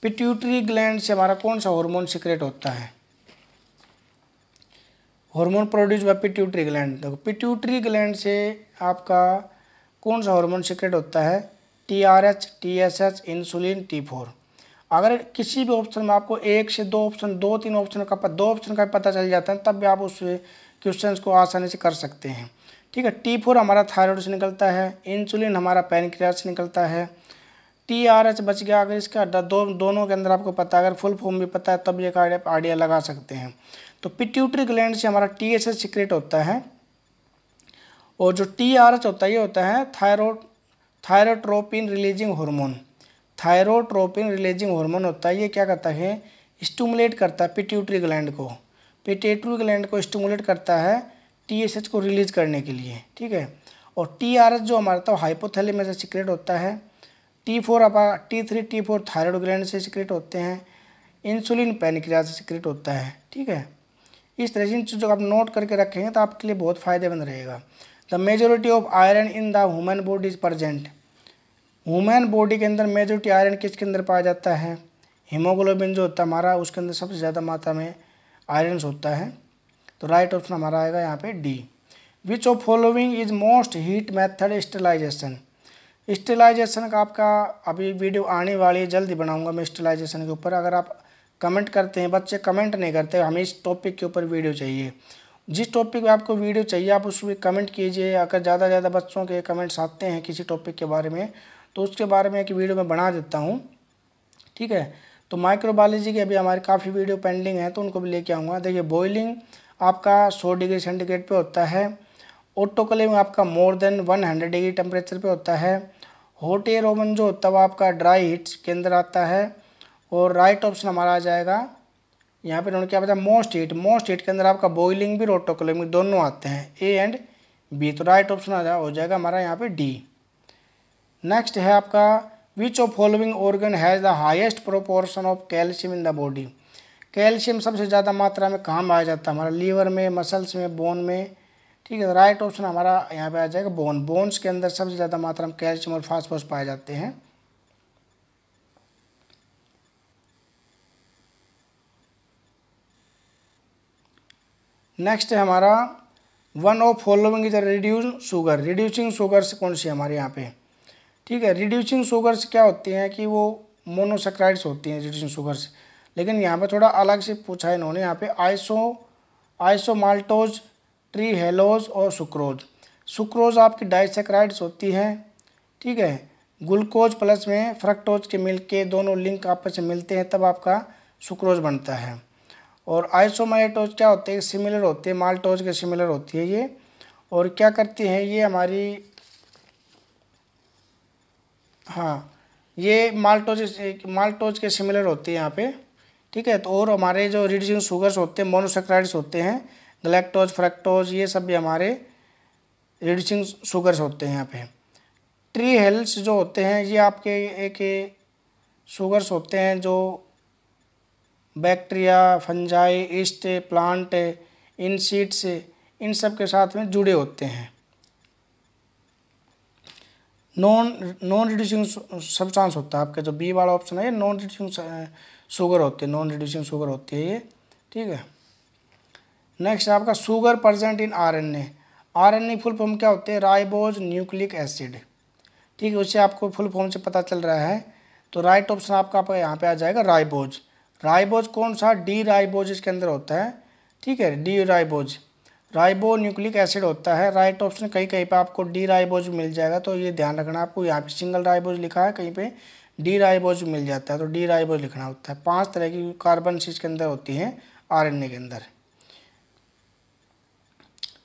pituitary gland से हमारा कौन सा हार्मोन सिक्रेट होता है hormone produce by pituitary gland देखो पिट्यूटरी ग्लैंड से आपका कौन सा हार्मोन सिक्रेट होता है T R H T S H insulin T four अगर किसी भी ऑप्शन में आपको एक से दो ऑप्शन दो तीन ऑप्शन का दो ऑप्शन का पता चल जाता है तब भी आप उस क्वेश्चन को आसानी से कर सकते हैं ठीक है टी फोर हमारा थायराइड से निकलता है इंसुलिन हमारा पेनक्रियाज से निकलता है टी आर एच बच गया अगर इसका दो दोनों के अंदर आपको पता है अगर फुल फॉर्म भी पता है तब ये कार्ड आप आइडिया लगा सकते हैं तो पिट्यूटरी ग्लैंड से हमारा टी एच एच सिक्रेट होता है और जो टी आर एच होता है ये होता है thyroid thyrotropin releasing hormone thyrotropin releasing hormone होता है ये क्या करता है स्टूमुलेट करता है पिट्यूटरी ग्लैंड को पिट्यूटरी ग्लैंड को स्टूमुलेट करता है टी एच एच को रिलीज करने के लिए ठीक है और टी आर एच जो हमारा था हाइपोथैलेमस से सीक्रेट होता है टी फोर अपा T three T four thyroid gland से सिक्रेट होते हैं इंसुलिन पेनिक्रिया से सिक्रेट होता है ठीक है इस तरह से इन चीज़ों को आप नोट करके रखेंगे तो आपके लिए बहुत फ़ायदेमंद रहेगा the majority of iron in the human body is present human body के अंदर मेजोरिटी आयरन किसके अंदर पाया जाता है हीमोग्लोबिन जो होता है हमारा उसके अंदर सबसे ज़्यादा मात्रा में आयरन्स होता है तो राइट ऑप्शन हमारा आएगा यहाँ पे D which of following is moist heat method sterilization sterilization का आपका अभी वीडियो आने वाली है जल्दी बनाऊंगा मैं स्टिलाइजेशन के ऊपर अगर आप कमेंट करते हैं बच्चे कमेंट नहीं करते हमें इस टॉपिक के ऊपर वीडियो चाहिए जिस टॉपिक पे आपको वीडियो चाहिए आप उसमें कमेंट कीजिए अगर ज़्यादा से ज़्यादा बच्चों के कमेंट्स आते हैं किसी टॉपिक के बारे में तो उसके बारे में एक वीडियो मैं बना देता हूँ ठीक है तो माइक्रोबायोलॉजी के अभी हमारे काफ़ी वीडियो पेंडिंग है तो उनको भी लेके आऊँगा देखिए बॉइलिंग आपका सौ डिग्री सेंटीग्रेड पर होता है ऑटोकलेव आपका more than one hundred degree temperature पर होता है होटे ए रोमन जो तब आपका ड्राई हिट्स के अंदर आता है और राइट ऑप्शन हमारा आ जाएगा यहाँ पर उन्होंने क्या बताया मोस्ट हीट मोस्ट हीट के अंदर आपका बॉइलिंग भी रोटोकोलिंग दोनों आते हैं ए एंड बी तो राइट ऑप्शन आ हो जाएगा हमारा यहाँ पे डी नेक्स्ट है आपका which of following organ has the highest proportion of calcium in the body calcium सबसे ज़्यादा मात्रा में कहाँ में आ जाता है हमारा लीवर में मसल्स में बोन में ठीक है राइट तो ऑप्शन हमारा यहाँ पे आ जाएगा बोन बोन्स के अंदर सबसे ज़्यादा मात्रा में कैल्शियम और फास्फोरस पाए जाते हैं नेक्स्ट है हमारा one of following is reduce sugar reducing sugar कौन सी हमारे यहाँ पे ठीक है रिड्यूसिंग शुगर क्या होती हैं कि वो मोनोसक्राइड्स होती हैं रिड्यूसिंग शुगर लेकिन यहाँ पे थोड़ा अलग से पूछा है इन्होंने यहाँ पे आइसो आइसोमाल्टोज ट्री हेलोज और सुक्रोज सुक्रोज आपकी डाइसेक्राइड्स होती हैं ठीक है ग्लूकोज प्लस में फ्रक्टोज के मिल के दोनों लिंक आपस में मिलते हैं तब आपका सुक्रोज बनता है और आइसोमाइटोज क्या होते हैं सिमिलर होते हैं माल्टोज के सिमिलर होती है ये और क्या करती हैं ये हमारी हाँ ये माल्टोज माल्टोज के सिमिलर होते हैं यहाँ पे ठीक है तो और हमारे जो रिड्यूसिंग शुगर्स होते हैं मोनोसेक्राइड्स होते हैं गलेक्टोज फ्रैक्टोज ये सब भी हमारे रिड्यूसिंग शुगर्स होते हैं यहाँ पे ट्री हेल्थ जो होते हैं ये आपके एक शुगर्स होते हैं जो bacteria fungi yeast plant in seeds इन सब के साथ में जुड़े होते हैं नॉन नॉन रिड्यूसिंग सब्सटेंस होता है आपका जो बी वाला ऑप्शन है ये नॉन रिड्यूसिंग शुगर होते हैं नॉन रिड्यूसिंग शुगर होती है ये ठीक है नेक्स्ट आपका sugar present in RNA RNA full form क्या होते हैं राइबोज न्यूक्लिक एसिड ठीक है उससे आपको फुल फॉर्म से पता चल रहा है तो राइट ऑप्शन आपका आपका यहाँ पे आ जाएगा राइबोज राइबोज कौन सा डी राइबोज इसके अंदर होता है ठीक है D ribose ribonucleic acid होता है राइट ऑप्शन कहीं कहीं पर आपको डी राइबोज मिल जाएगा तो ये ध्यान रखना आपको यहाँ पर सिंगल राइबोज लिखा है कहीं पर डी राइबोज मिल जाता है तो डी राइबोज लिखना होता है पाँच तरह की कार्बन चीज के अंदर होती है ए के अंदर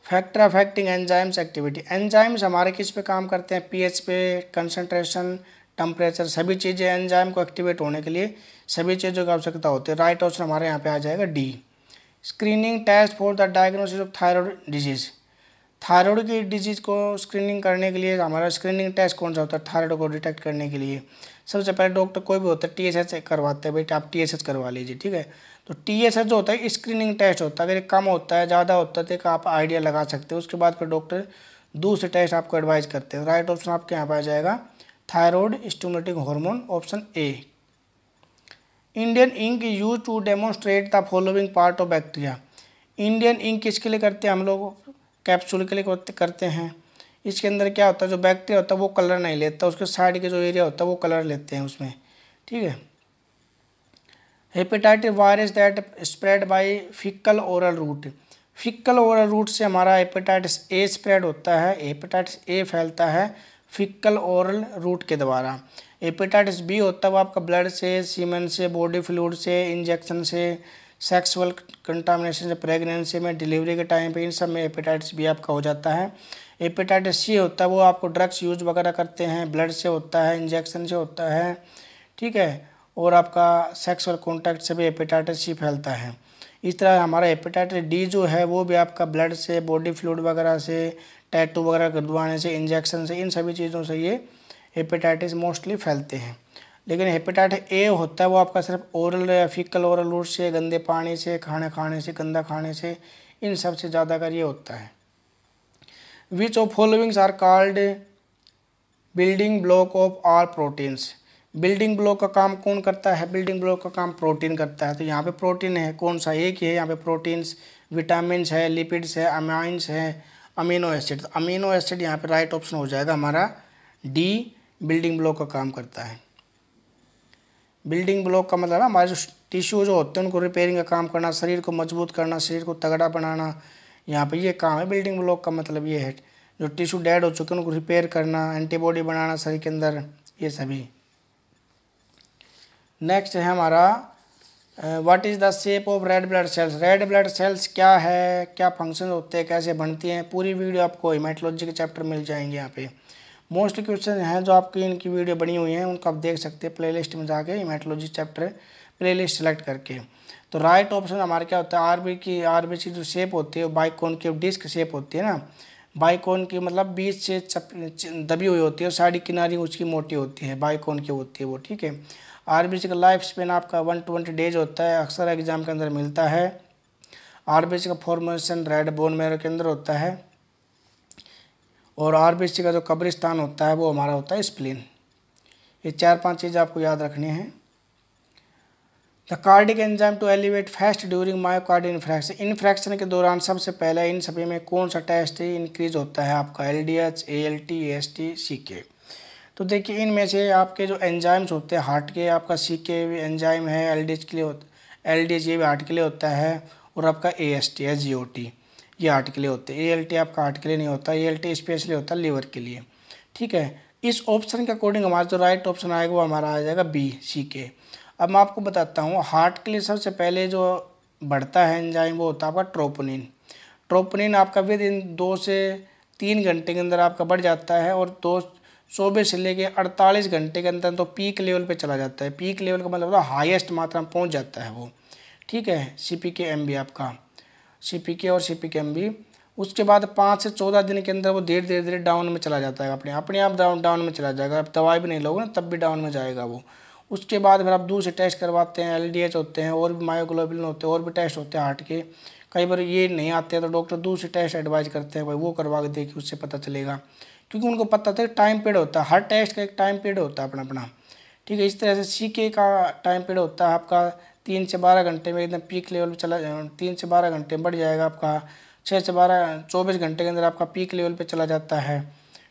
factor affecting enzymes activity enzymes हमारे किस पे काम करते हैं पीएच पे कंसनट्रेशन टम्परेचर सभी चीज़ें एंजाइम को एक्टिवेट होने के लिए सभी चीज़ों की आवश्यकता होती है राइट ऑप्शन हमारे यहाँ पे आ जाएगा D screening test for the diagnosis of thyroid disease thyroid की डिजीज़ को स्क्रीनिंग करने के लिए हमारा स्क्रीनिंग टेस्ट कौन सा होता है थायरॉयड को डिटेक्ट करने के लिए सबसे पहले डॉक्टर कोई भी होता है टी एस एच करवाते हैं बेटा आप टी एस एच करवा लीजिए ठीक है तो टी एस एच जो होता है स्क्रीनिंग टेस्ट होता है अगर कम होता है ज़्यादा होता है तो आप आइडिया लगा सकते हो उसके बाद फिर डॉक्टर दूसरे टेस्ट आपको एडवाइज़ करते हैं राइट ऑप्शन आपके यहाँ पर आ जाएगा thyroid stimulating hormone option A Indian ink use to demonstrate the following part of bacteria Indian ink किसके लिए करते हैं हम लोग कैप्सूल के लिए करते हैं इसके अंदर क्या होता है जो बैक्टीरिया होता है वो कलर नहीं लेता उसके साइड के जो एरिया होता है वो कलर लेते हैं उसमें ठीक है hepatitis virus that spread by fecal oral route fecal oral route से हमारा हेपेटाइटिस ए स्प्रेड होता है हेपेटाइटिस ए फैलता है फिकल ओरल रूट के द्वारा हेपेटाइटिस बी होता है वो आपका ब्लड से सीमेंट से बॉडी फ्लूड से इंजेक्शन से सेक्सुअल कंटामिनेशन से प्रेगनेंसी में डिलीवरी के टाइम पे इन सब में हेपेटाइटिस बी आपका हो जाता है हेपेटाइटिस सी होता है वो आपको ड्रग्स यूज वगैरह करते हैं ब्लड से होता है इंजेक्शन से होता है ठीक है और आपका सेक्सुअल कॉन्टैक्ट से भी हेपेटाइटिस सी फैलता है इस तरह हमारा हेपेटाइटिस डी जो है वो भी आपका ब्लड से बॉडी फ्लूड वगैरह से टैटू वगैरह गुदवाने से इंजेक्शन से इन सभी चीज़ों से ये हेपेटाइटिस मोस्टली फैलते हैं लेकिन हेपेटाइट ए होता है वो आपका सिर्फ ओरल या फिकल ओरल रूट से गंदे पानी से खाना खाने से गंदा खाने से इन सब से ज़्यादा कर ये होता है which of followings are called building block of our proteins building block का काम कौन करता है बिल्डिंग ब्लॉक का काम प्रोटीन करता है तो यहाँ पे प्रोटीन है कौन सा एक ही है यहाँ पे प्रोटीन्स विटामिन है लिपिड्स है अमाइंस है अमीनो एसिड तो अमीनो एसिड यहाँ पे राइट ऑप्शन हो जाएगा हमारा डी बिल्डिंग ब्लॉक का काम करता है बिल्डिंग ब्लॉक का मतलब है हमारे जो टिश्यू जो होते हैं उनको रिपेयरिंग का काम करना शरीर को मजबूत करना शरीर को तगड़ा बनाना यहाँ पे ये काम है बिल्डिंग ब्लॉक का मतलब ये है जो टिश्यू डेड हो चुके हैं उनको रिपेयर करना एंटीबॉडी बनाना शरीर के अंदर ये सभी नेक्स्ट है हमारा what is the shape of red blood cells red blood cells क्या है क्या फंक्शन होते हैं कैसे बनती हैं पूरी वीडियो आपको हिमाटोलॉजी के चैप्टर मिल जाएंगे यहाँ पर मोस्ट क्वेश्चन हैं जो आपकी इनकी वीडियो बनी हुई हैं उनको आप देख सकते हैं प्लेलिस्ट में जाके इमेटोलॉजी चैप्टर प्लेलिस्ट सेलेक्ट करके तो राइट ऑप्शन हमारा क्या होता है आरबी की आरबी की जो शेप होती है बाइकोन की डिस्क शेप होती है ना बाइकोन की मतलब बीच से चप दबी हुई होती है और साड़ी किनारी उसकी मोटी होती है बाइकोन की होती है वो ठीक है आर का लाइफ स्पेन आपका वन ट्वेंटी डेज होता है अक्सर एग्जाम के अंदर मिलता है आर का फॉर्मेशन रेड बोन मेरो के अंदर होता है और आरबीसी का जो कब्रिस्तान होता है वो हमारा होता है स्प्लिन ये चार पांच चीज़ आपको याद रखनी है the cardiac enzyme to elevate first during myocardial infarction infarction के दौरान सबसे पहले इन सभी में कौन सा टेस्ट इंक्रीज होता है आपका L D H A L T S T C K तो देखिए इनमें से आपके जो एंजाइम्स होते हैं हार्ट के आपका सी के भी एंजाइम है एल डी एच के लिए होता एल डी एच ये भी हार्ट के लिए होता है और आपका ए एस टी है जी ओ टी ये हार्ट के लिए होते हैं ए आपका हार्ट के लिए नहीं होता ए स्पेशली होता है लीवर के लिए ठीक है इस ऑप्शन के अकॉर्डिंग हमारा जो राइट ऑप्शन आएगा वो हमारा आ जाएगा बी सी के अब मैं आपको बताता हूँ हार्ट के लिए सबसे पहले जो बढ़ता है एंजाइम वो होता है आपका ट्रोपोनिन ट्रोपोनिन आपका विद इन दो से तीन घंटे के अंदर आपका बढ़ जाता है और दो चौबीस से लेके अड़तालीस घंटे के अंदर तो पीक लेवल पे चला जाता है पीक लेवल का मतलब हाईएस्ट मात्रा में पहुँच जाता है वो ठीक है C P K M B आपका सी और सी भी उसके बाद पाँच से चौदह दिन के अंदर वो धीरे धीरे धीरे डाउन में चला जाता है अपने अपने आप डाउन डाउन में चला जाएगा अब दवाई भी नहीं लोगे ना तब भी डाउन में जाएगा वो उसके बाद फिर आप दूसरे टेस्ट करवाते हैं एल होते हैं और भी मायोग्लोबिन होते हैं और भी टेस्ट होते हैं हार्ट के कई बार ये नहीं आते तो डॉक्टर दूसरे टेस्ट एडवाइज करते हैं भाई वो करवा के देखिए उससे पता चलेगा क्योंकि उनको पता था टाइम पीरियड होता है हर टेस्ट का एक टाइम पीरियड होता है अपना अपना ठीक है इस तरह से सी के का टाइम पीरियड होता है आपका तीन से बारह घंटे में एकदम पीक लेवल पे चला तीन से बारह घंटे बढ़ जाएगा आपका छः से बारह चौबीस घंटे के अंदर आपका पीक लेवल पे चला जाता है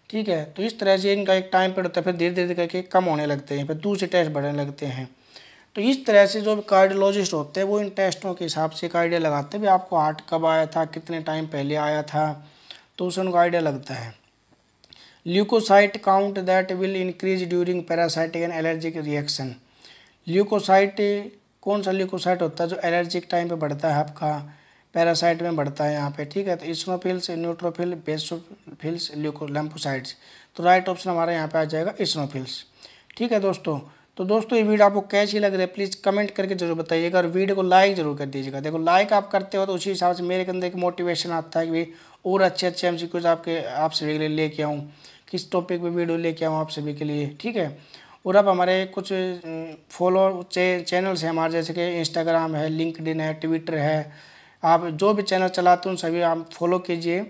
ठीक है तो इस तरह से इनका एक टाइम पीरियड होता है फिर धीरे धीरे करके कम होने लगते हैं फिर दूसरे टेस्ट बढ़ने लगते हैं तो इस तरह से जो कार्डियोलॉजिस्ट होते हैं वो इन टेस्टों के हिसाब से एक आइडिया लगाते हैं भी आपको हार्ट कब आया था कितने टाइम पहले आया था तो उसे उनका आइडिया लगता है leucocyte count that will increase during parasitic and allergic reaction leucocyte कौन सा ल्यूकोसाइट होता है जो एलर्जिक टाइम पे बढ़ता है आपका पैरासाइट में बढ़ता है यहाँ पे ठीक है तो इसनोफिल्स न्यूट्रोफिल बेसोफिल्स ल्यूको तो राइट ऑप्शन हमारा यहाँ पे आ जाएगा इसनोफिल्स ठीक है दोस्तों तो दोस्तों ये वीडियो आपको कैसी लग रही है प्लीज़ कमेंट करके जरूर बताइएगा और वीडियो को लाइक जरूर कर दीजिएगा देखो लाइक आप करते हो तो उसी हिसाब से मेरे के अंदर एक मोटिवेशन आता है कि भाई और अच्छे अच्छे एम आपके आप सभी के लिए लेके आऊँ किस टॉपिक पर वीडियो लेके आऊँ आप सभी के लिए ठीक है और अब हमारे कुछ फॉलो चे, चैनल्स हैं हमारे जैसे कि इंस्टाग्राम है लिंकडिन है ट्विटर है आप जो भी चैनल चलाते हैं उन सभी आप फॉलो कीजिए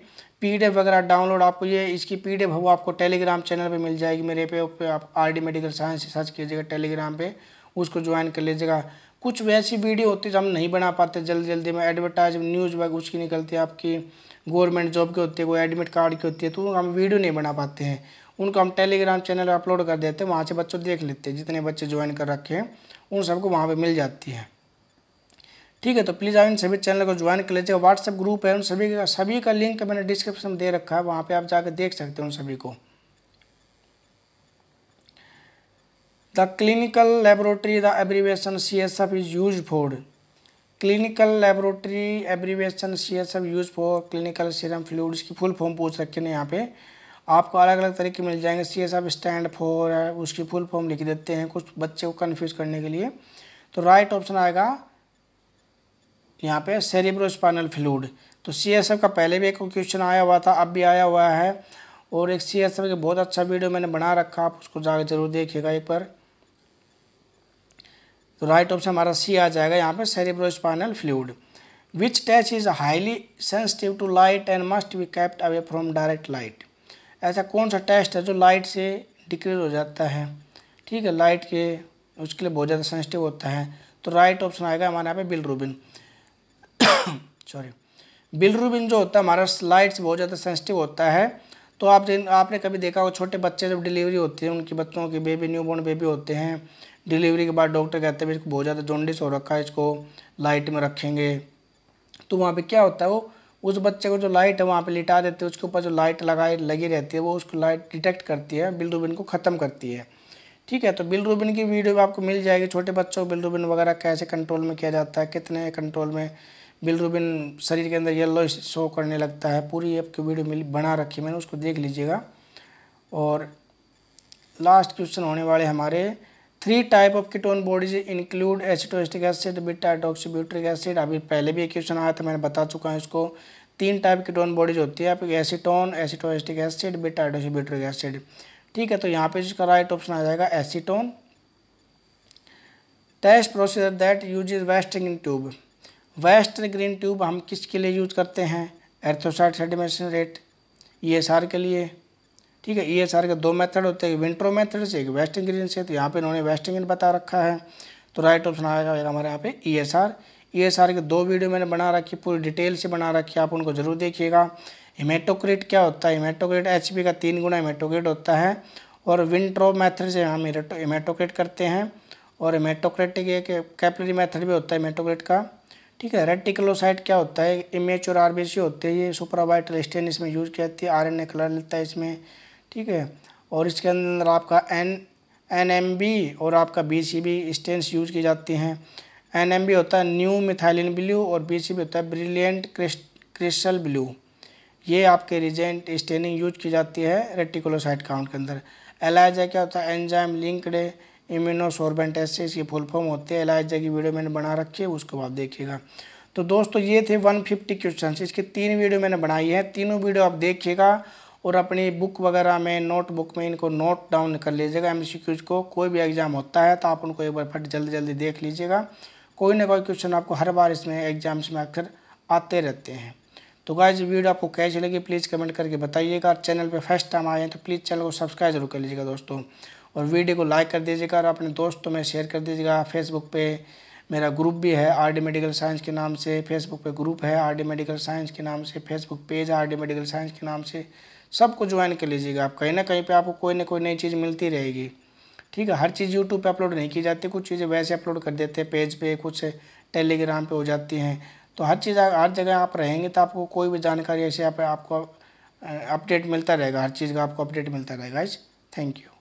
पी वगैरह डाउनलोड आपको ये इसकी पी डी वो आपको टेलीग्राम चैनल पे मिल जाएगी मेरे पे, पे आप R D medical science search कीजिएगा टेलीग्राम पे उसको ज्वाइन कर लीजिएगा कुछ वैसी वीडियो होती है जो हम नहीं बना पाते जल्दी जल्दी में एडवर्टाइज न्यूज़ वगैरह उसकी निकलती है आपकी गवर्नमेंट जॉब की होती है कोई एडमिट कार्ड की होती है तो हम वीडियो नहीं बना पाते हैं उनको हम टेलीग्राम चैनल पर अपलोड कर देते हैं वहाँ से बच्चों देख लेते हैं जितने बच्चे ज्वाइन कर रखे हैं उन सबको वहाँ पर मिल जाती है ठीक है तो प्लीज़ आप इन सभी चैनल को ज्वाइन कर लीजिए व्हाट्सएप ग्रुप है उन सभी का सभी का लिंक मैंने डिस्क्रिप्शन में दे रखा है वहाँ पे आप जाकर देख सकते हैं उन सभी को the clinical laboratory abbreviation C S F is use is clinical laboratory abbreviation C S F use for clinical serum fluids की फुल फॉर्म पूछ रखे ना यहाँ पे आपको अलग अलग तरीके मिल जाएंगे C S F stand for है उसकी फुल फॉर्म लिख देते हैं कुछ बच्चे को कन्फ्यूज़ करने के लिए तो राइट ऑप्शन आएगा यहाँ पे सेरिब्रोस्पाइनल फ्लूड तो सी एस एफ का पहले भी एक क्वेश्चन आया हुआ था अब भी आया हुआ है और एक सी एस एफ का बहुत अच्छा वीडियो मैंने बना रखा आप उसको जाकर जरूर देखिएगा एक बार तो राइट ऑप्शन हमारा सी आ जाएगा यहाँ पे cerebrospinal fluid which test is highly sensitive to light and must be kept away from direct light ऐसा कौन सा टेस्ट है जो लाइट से डिक्रीज हो जाता है ठीक है लाइट के उसके लिए बहुत ज़्यादा सेंसिटिव होता है तो राइट ऑप्शन आएगा हमारे यहाँ पे बिलरूबिन सॉरी बिलरूबिन जो होता है हमारा लाइट से बहुत ज़्यादा सेंसिटिव होता है तो आप आपने कभी देखा हो छोटे बच्चे जब डिलीवरी होती है उनके बच्चों के बेबी न्यूबॉर्न बेबी होते हैं डिलीवरी के बाद डॉक्टर कहते हैं इसको बहुत ज़्यादा जोंडिस हो रखा है इसको लाइट में रखेंगे तो वहाँ पर क्या होता है वो उस बच्चे को जो लाइट है वहाँ पे लिटा देते हैं उसके ऊपर जो लाइट लगाए लगी रहती है वो उसको लाइट डिटेक्ट करती है बिलरूबिन को ख़त्म करती है ठीक है तो बिलरूबिन की वीडियो भी आपको मिल जाएगी छोटे बच्चों को बिलरूबिन वगैरह कैसे कंट्रोल में किया जाता है कितने कंट्रोल में बिलरूबिन शरीर के अंदर येल्लो शो करने लगता है पूरी आपकी वीडियो मिल बना रखी मैंने उसको देख लीजिएगा और लास्ट क्वेश्चन होने वाले हमारे three type of ketone bodies include acetoacetic acid beta hydroxybutyric acid अभी पहले भी एक क्वेश्चन आया था मैंने बता चुका हूँ इसको तीन टाइप की टोन बॉडीज होती है acetone acetoacetic acid beta hydroxybutyric acid ठीक है तो यहाँ पे इसका राइट ऑप्शन आ जाएगा acetone test procedure that use waste green tube waste green tube हम किसके लिए यूज करते हैं एर्थोसाइड सेडिमेशन रेट ये सार के लिए ठीक है ई के दो मेथड होते हैं विंट्रो मेथड से एक वेस्ट इंग्रीडियंट से तो यहाँ पे इन्होंने वेस्ट इंग्रीडियंट बता रखा है तो राइट ऑप्शन आएगा हमारे यहाँ पे E S R E S R के दो वीडियो मैंने बना रखी पूरी डिटेल से बना रखी आप उनको ज़रूर देखिएगा हिमेटोक्रेट क्या होता है हिमेटोक्रेट एच का तीन गुना हिमेटोक्रेट होता है और विंट्रो मैथड से हम हिमेटोक्रेट करते हैं और हिमेटोक्रेटिक एक कैपलरी मैथड भी होता है हिमेटोक्रेट का ठीक है रेटिक्लोसाइट क्या होता है इमेच और आरबीसी होते हैं ये सुपरवाइटल स्टेन इसमें यूज किया जाती है आरएनए कलर लेता है इसमें ठीक है और इसके अंदर आपका एन एन एम बी और आपका B C B stains use की जाती हैं एन एम बी होता है न्यू मिथाइलिन ब्लू और बी सी बी होता है ब्रिलियंट क्रिस्टल ब्लू ये आपके रिजेंट स्टेनिंग यूज की जाती है रेटिकुलोसाइट काउंट के अंदर एलाइजा क्या होता है एंजाइम लिंकड इम्यूनोसोरबेंट एसिस ये फुल फॉर्म होते हैं एलाइजा की वीडियो मैंने बना रखी है उसको आप देखिएगा तो दोस्तों ये थे 150 क्वेश्चन इसके तीन वीडियो मैंने बनाई है तीनों वीडियो आप देखिएगा और अपनी बुक वगैरह में नोटबुक में इनको नोट डाउन कर लीजिएगा एम को कोई भी एग्ज़ाम होता है तो आप उनको एक बार फट जल्दी जल्दी देख लीजिएगा कोई ना कोई क्वेश्चन आपको हर बार इसमें एग्जाम्स में अक्सर आते रहते हैं तो गाइज वीडियो आपको कैसी लगी प्लीज़ कमेंट करके बताइएगा चैनल पर फर्स्ट टाइम आए हैं तो प्लीज़ चैनल को सब्सक्राइब जरूर कर लीजिएगा दोस्तों और वीडियो को लाइक कर दीजिएगा और अपने दोस्तों में शेयर कर दीजिएगा फेसबुक पे मेरा ग्रुप भी है आर डी मेडिकल साइंस के नाम से फेसबुक पे ग्रुप है आर डी मेडिकल साइंस के नाम से Facebook page R D medical science के नाम से सबको ज्वाइन कर लीजिएगा आप कहीं ना कहीं पे आपको कोई ना कोई नई चीज़ मिलती रहेगी ठीक है हर चीज़ यूट्यूब पे अपलोड नहीं की जाती कुछ चीज़ें वैसे अपलोड कर देते हैं पेज पे कुछ टेलीग्राम पे हो जाती हैं तो हर चीज़ हर जगह आप रहेंगे तो आपको कोई भी जानकारी ऐसे आप, आपको अपडेट मिलता रहेगा हर चीज़ का आपको अपडेट मिलता रहेगा इस थैंक यू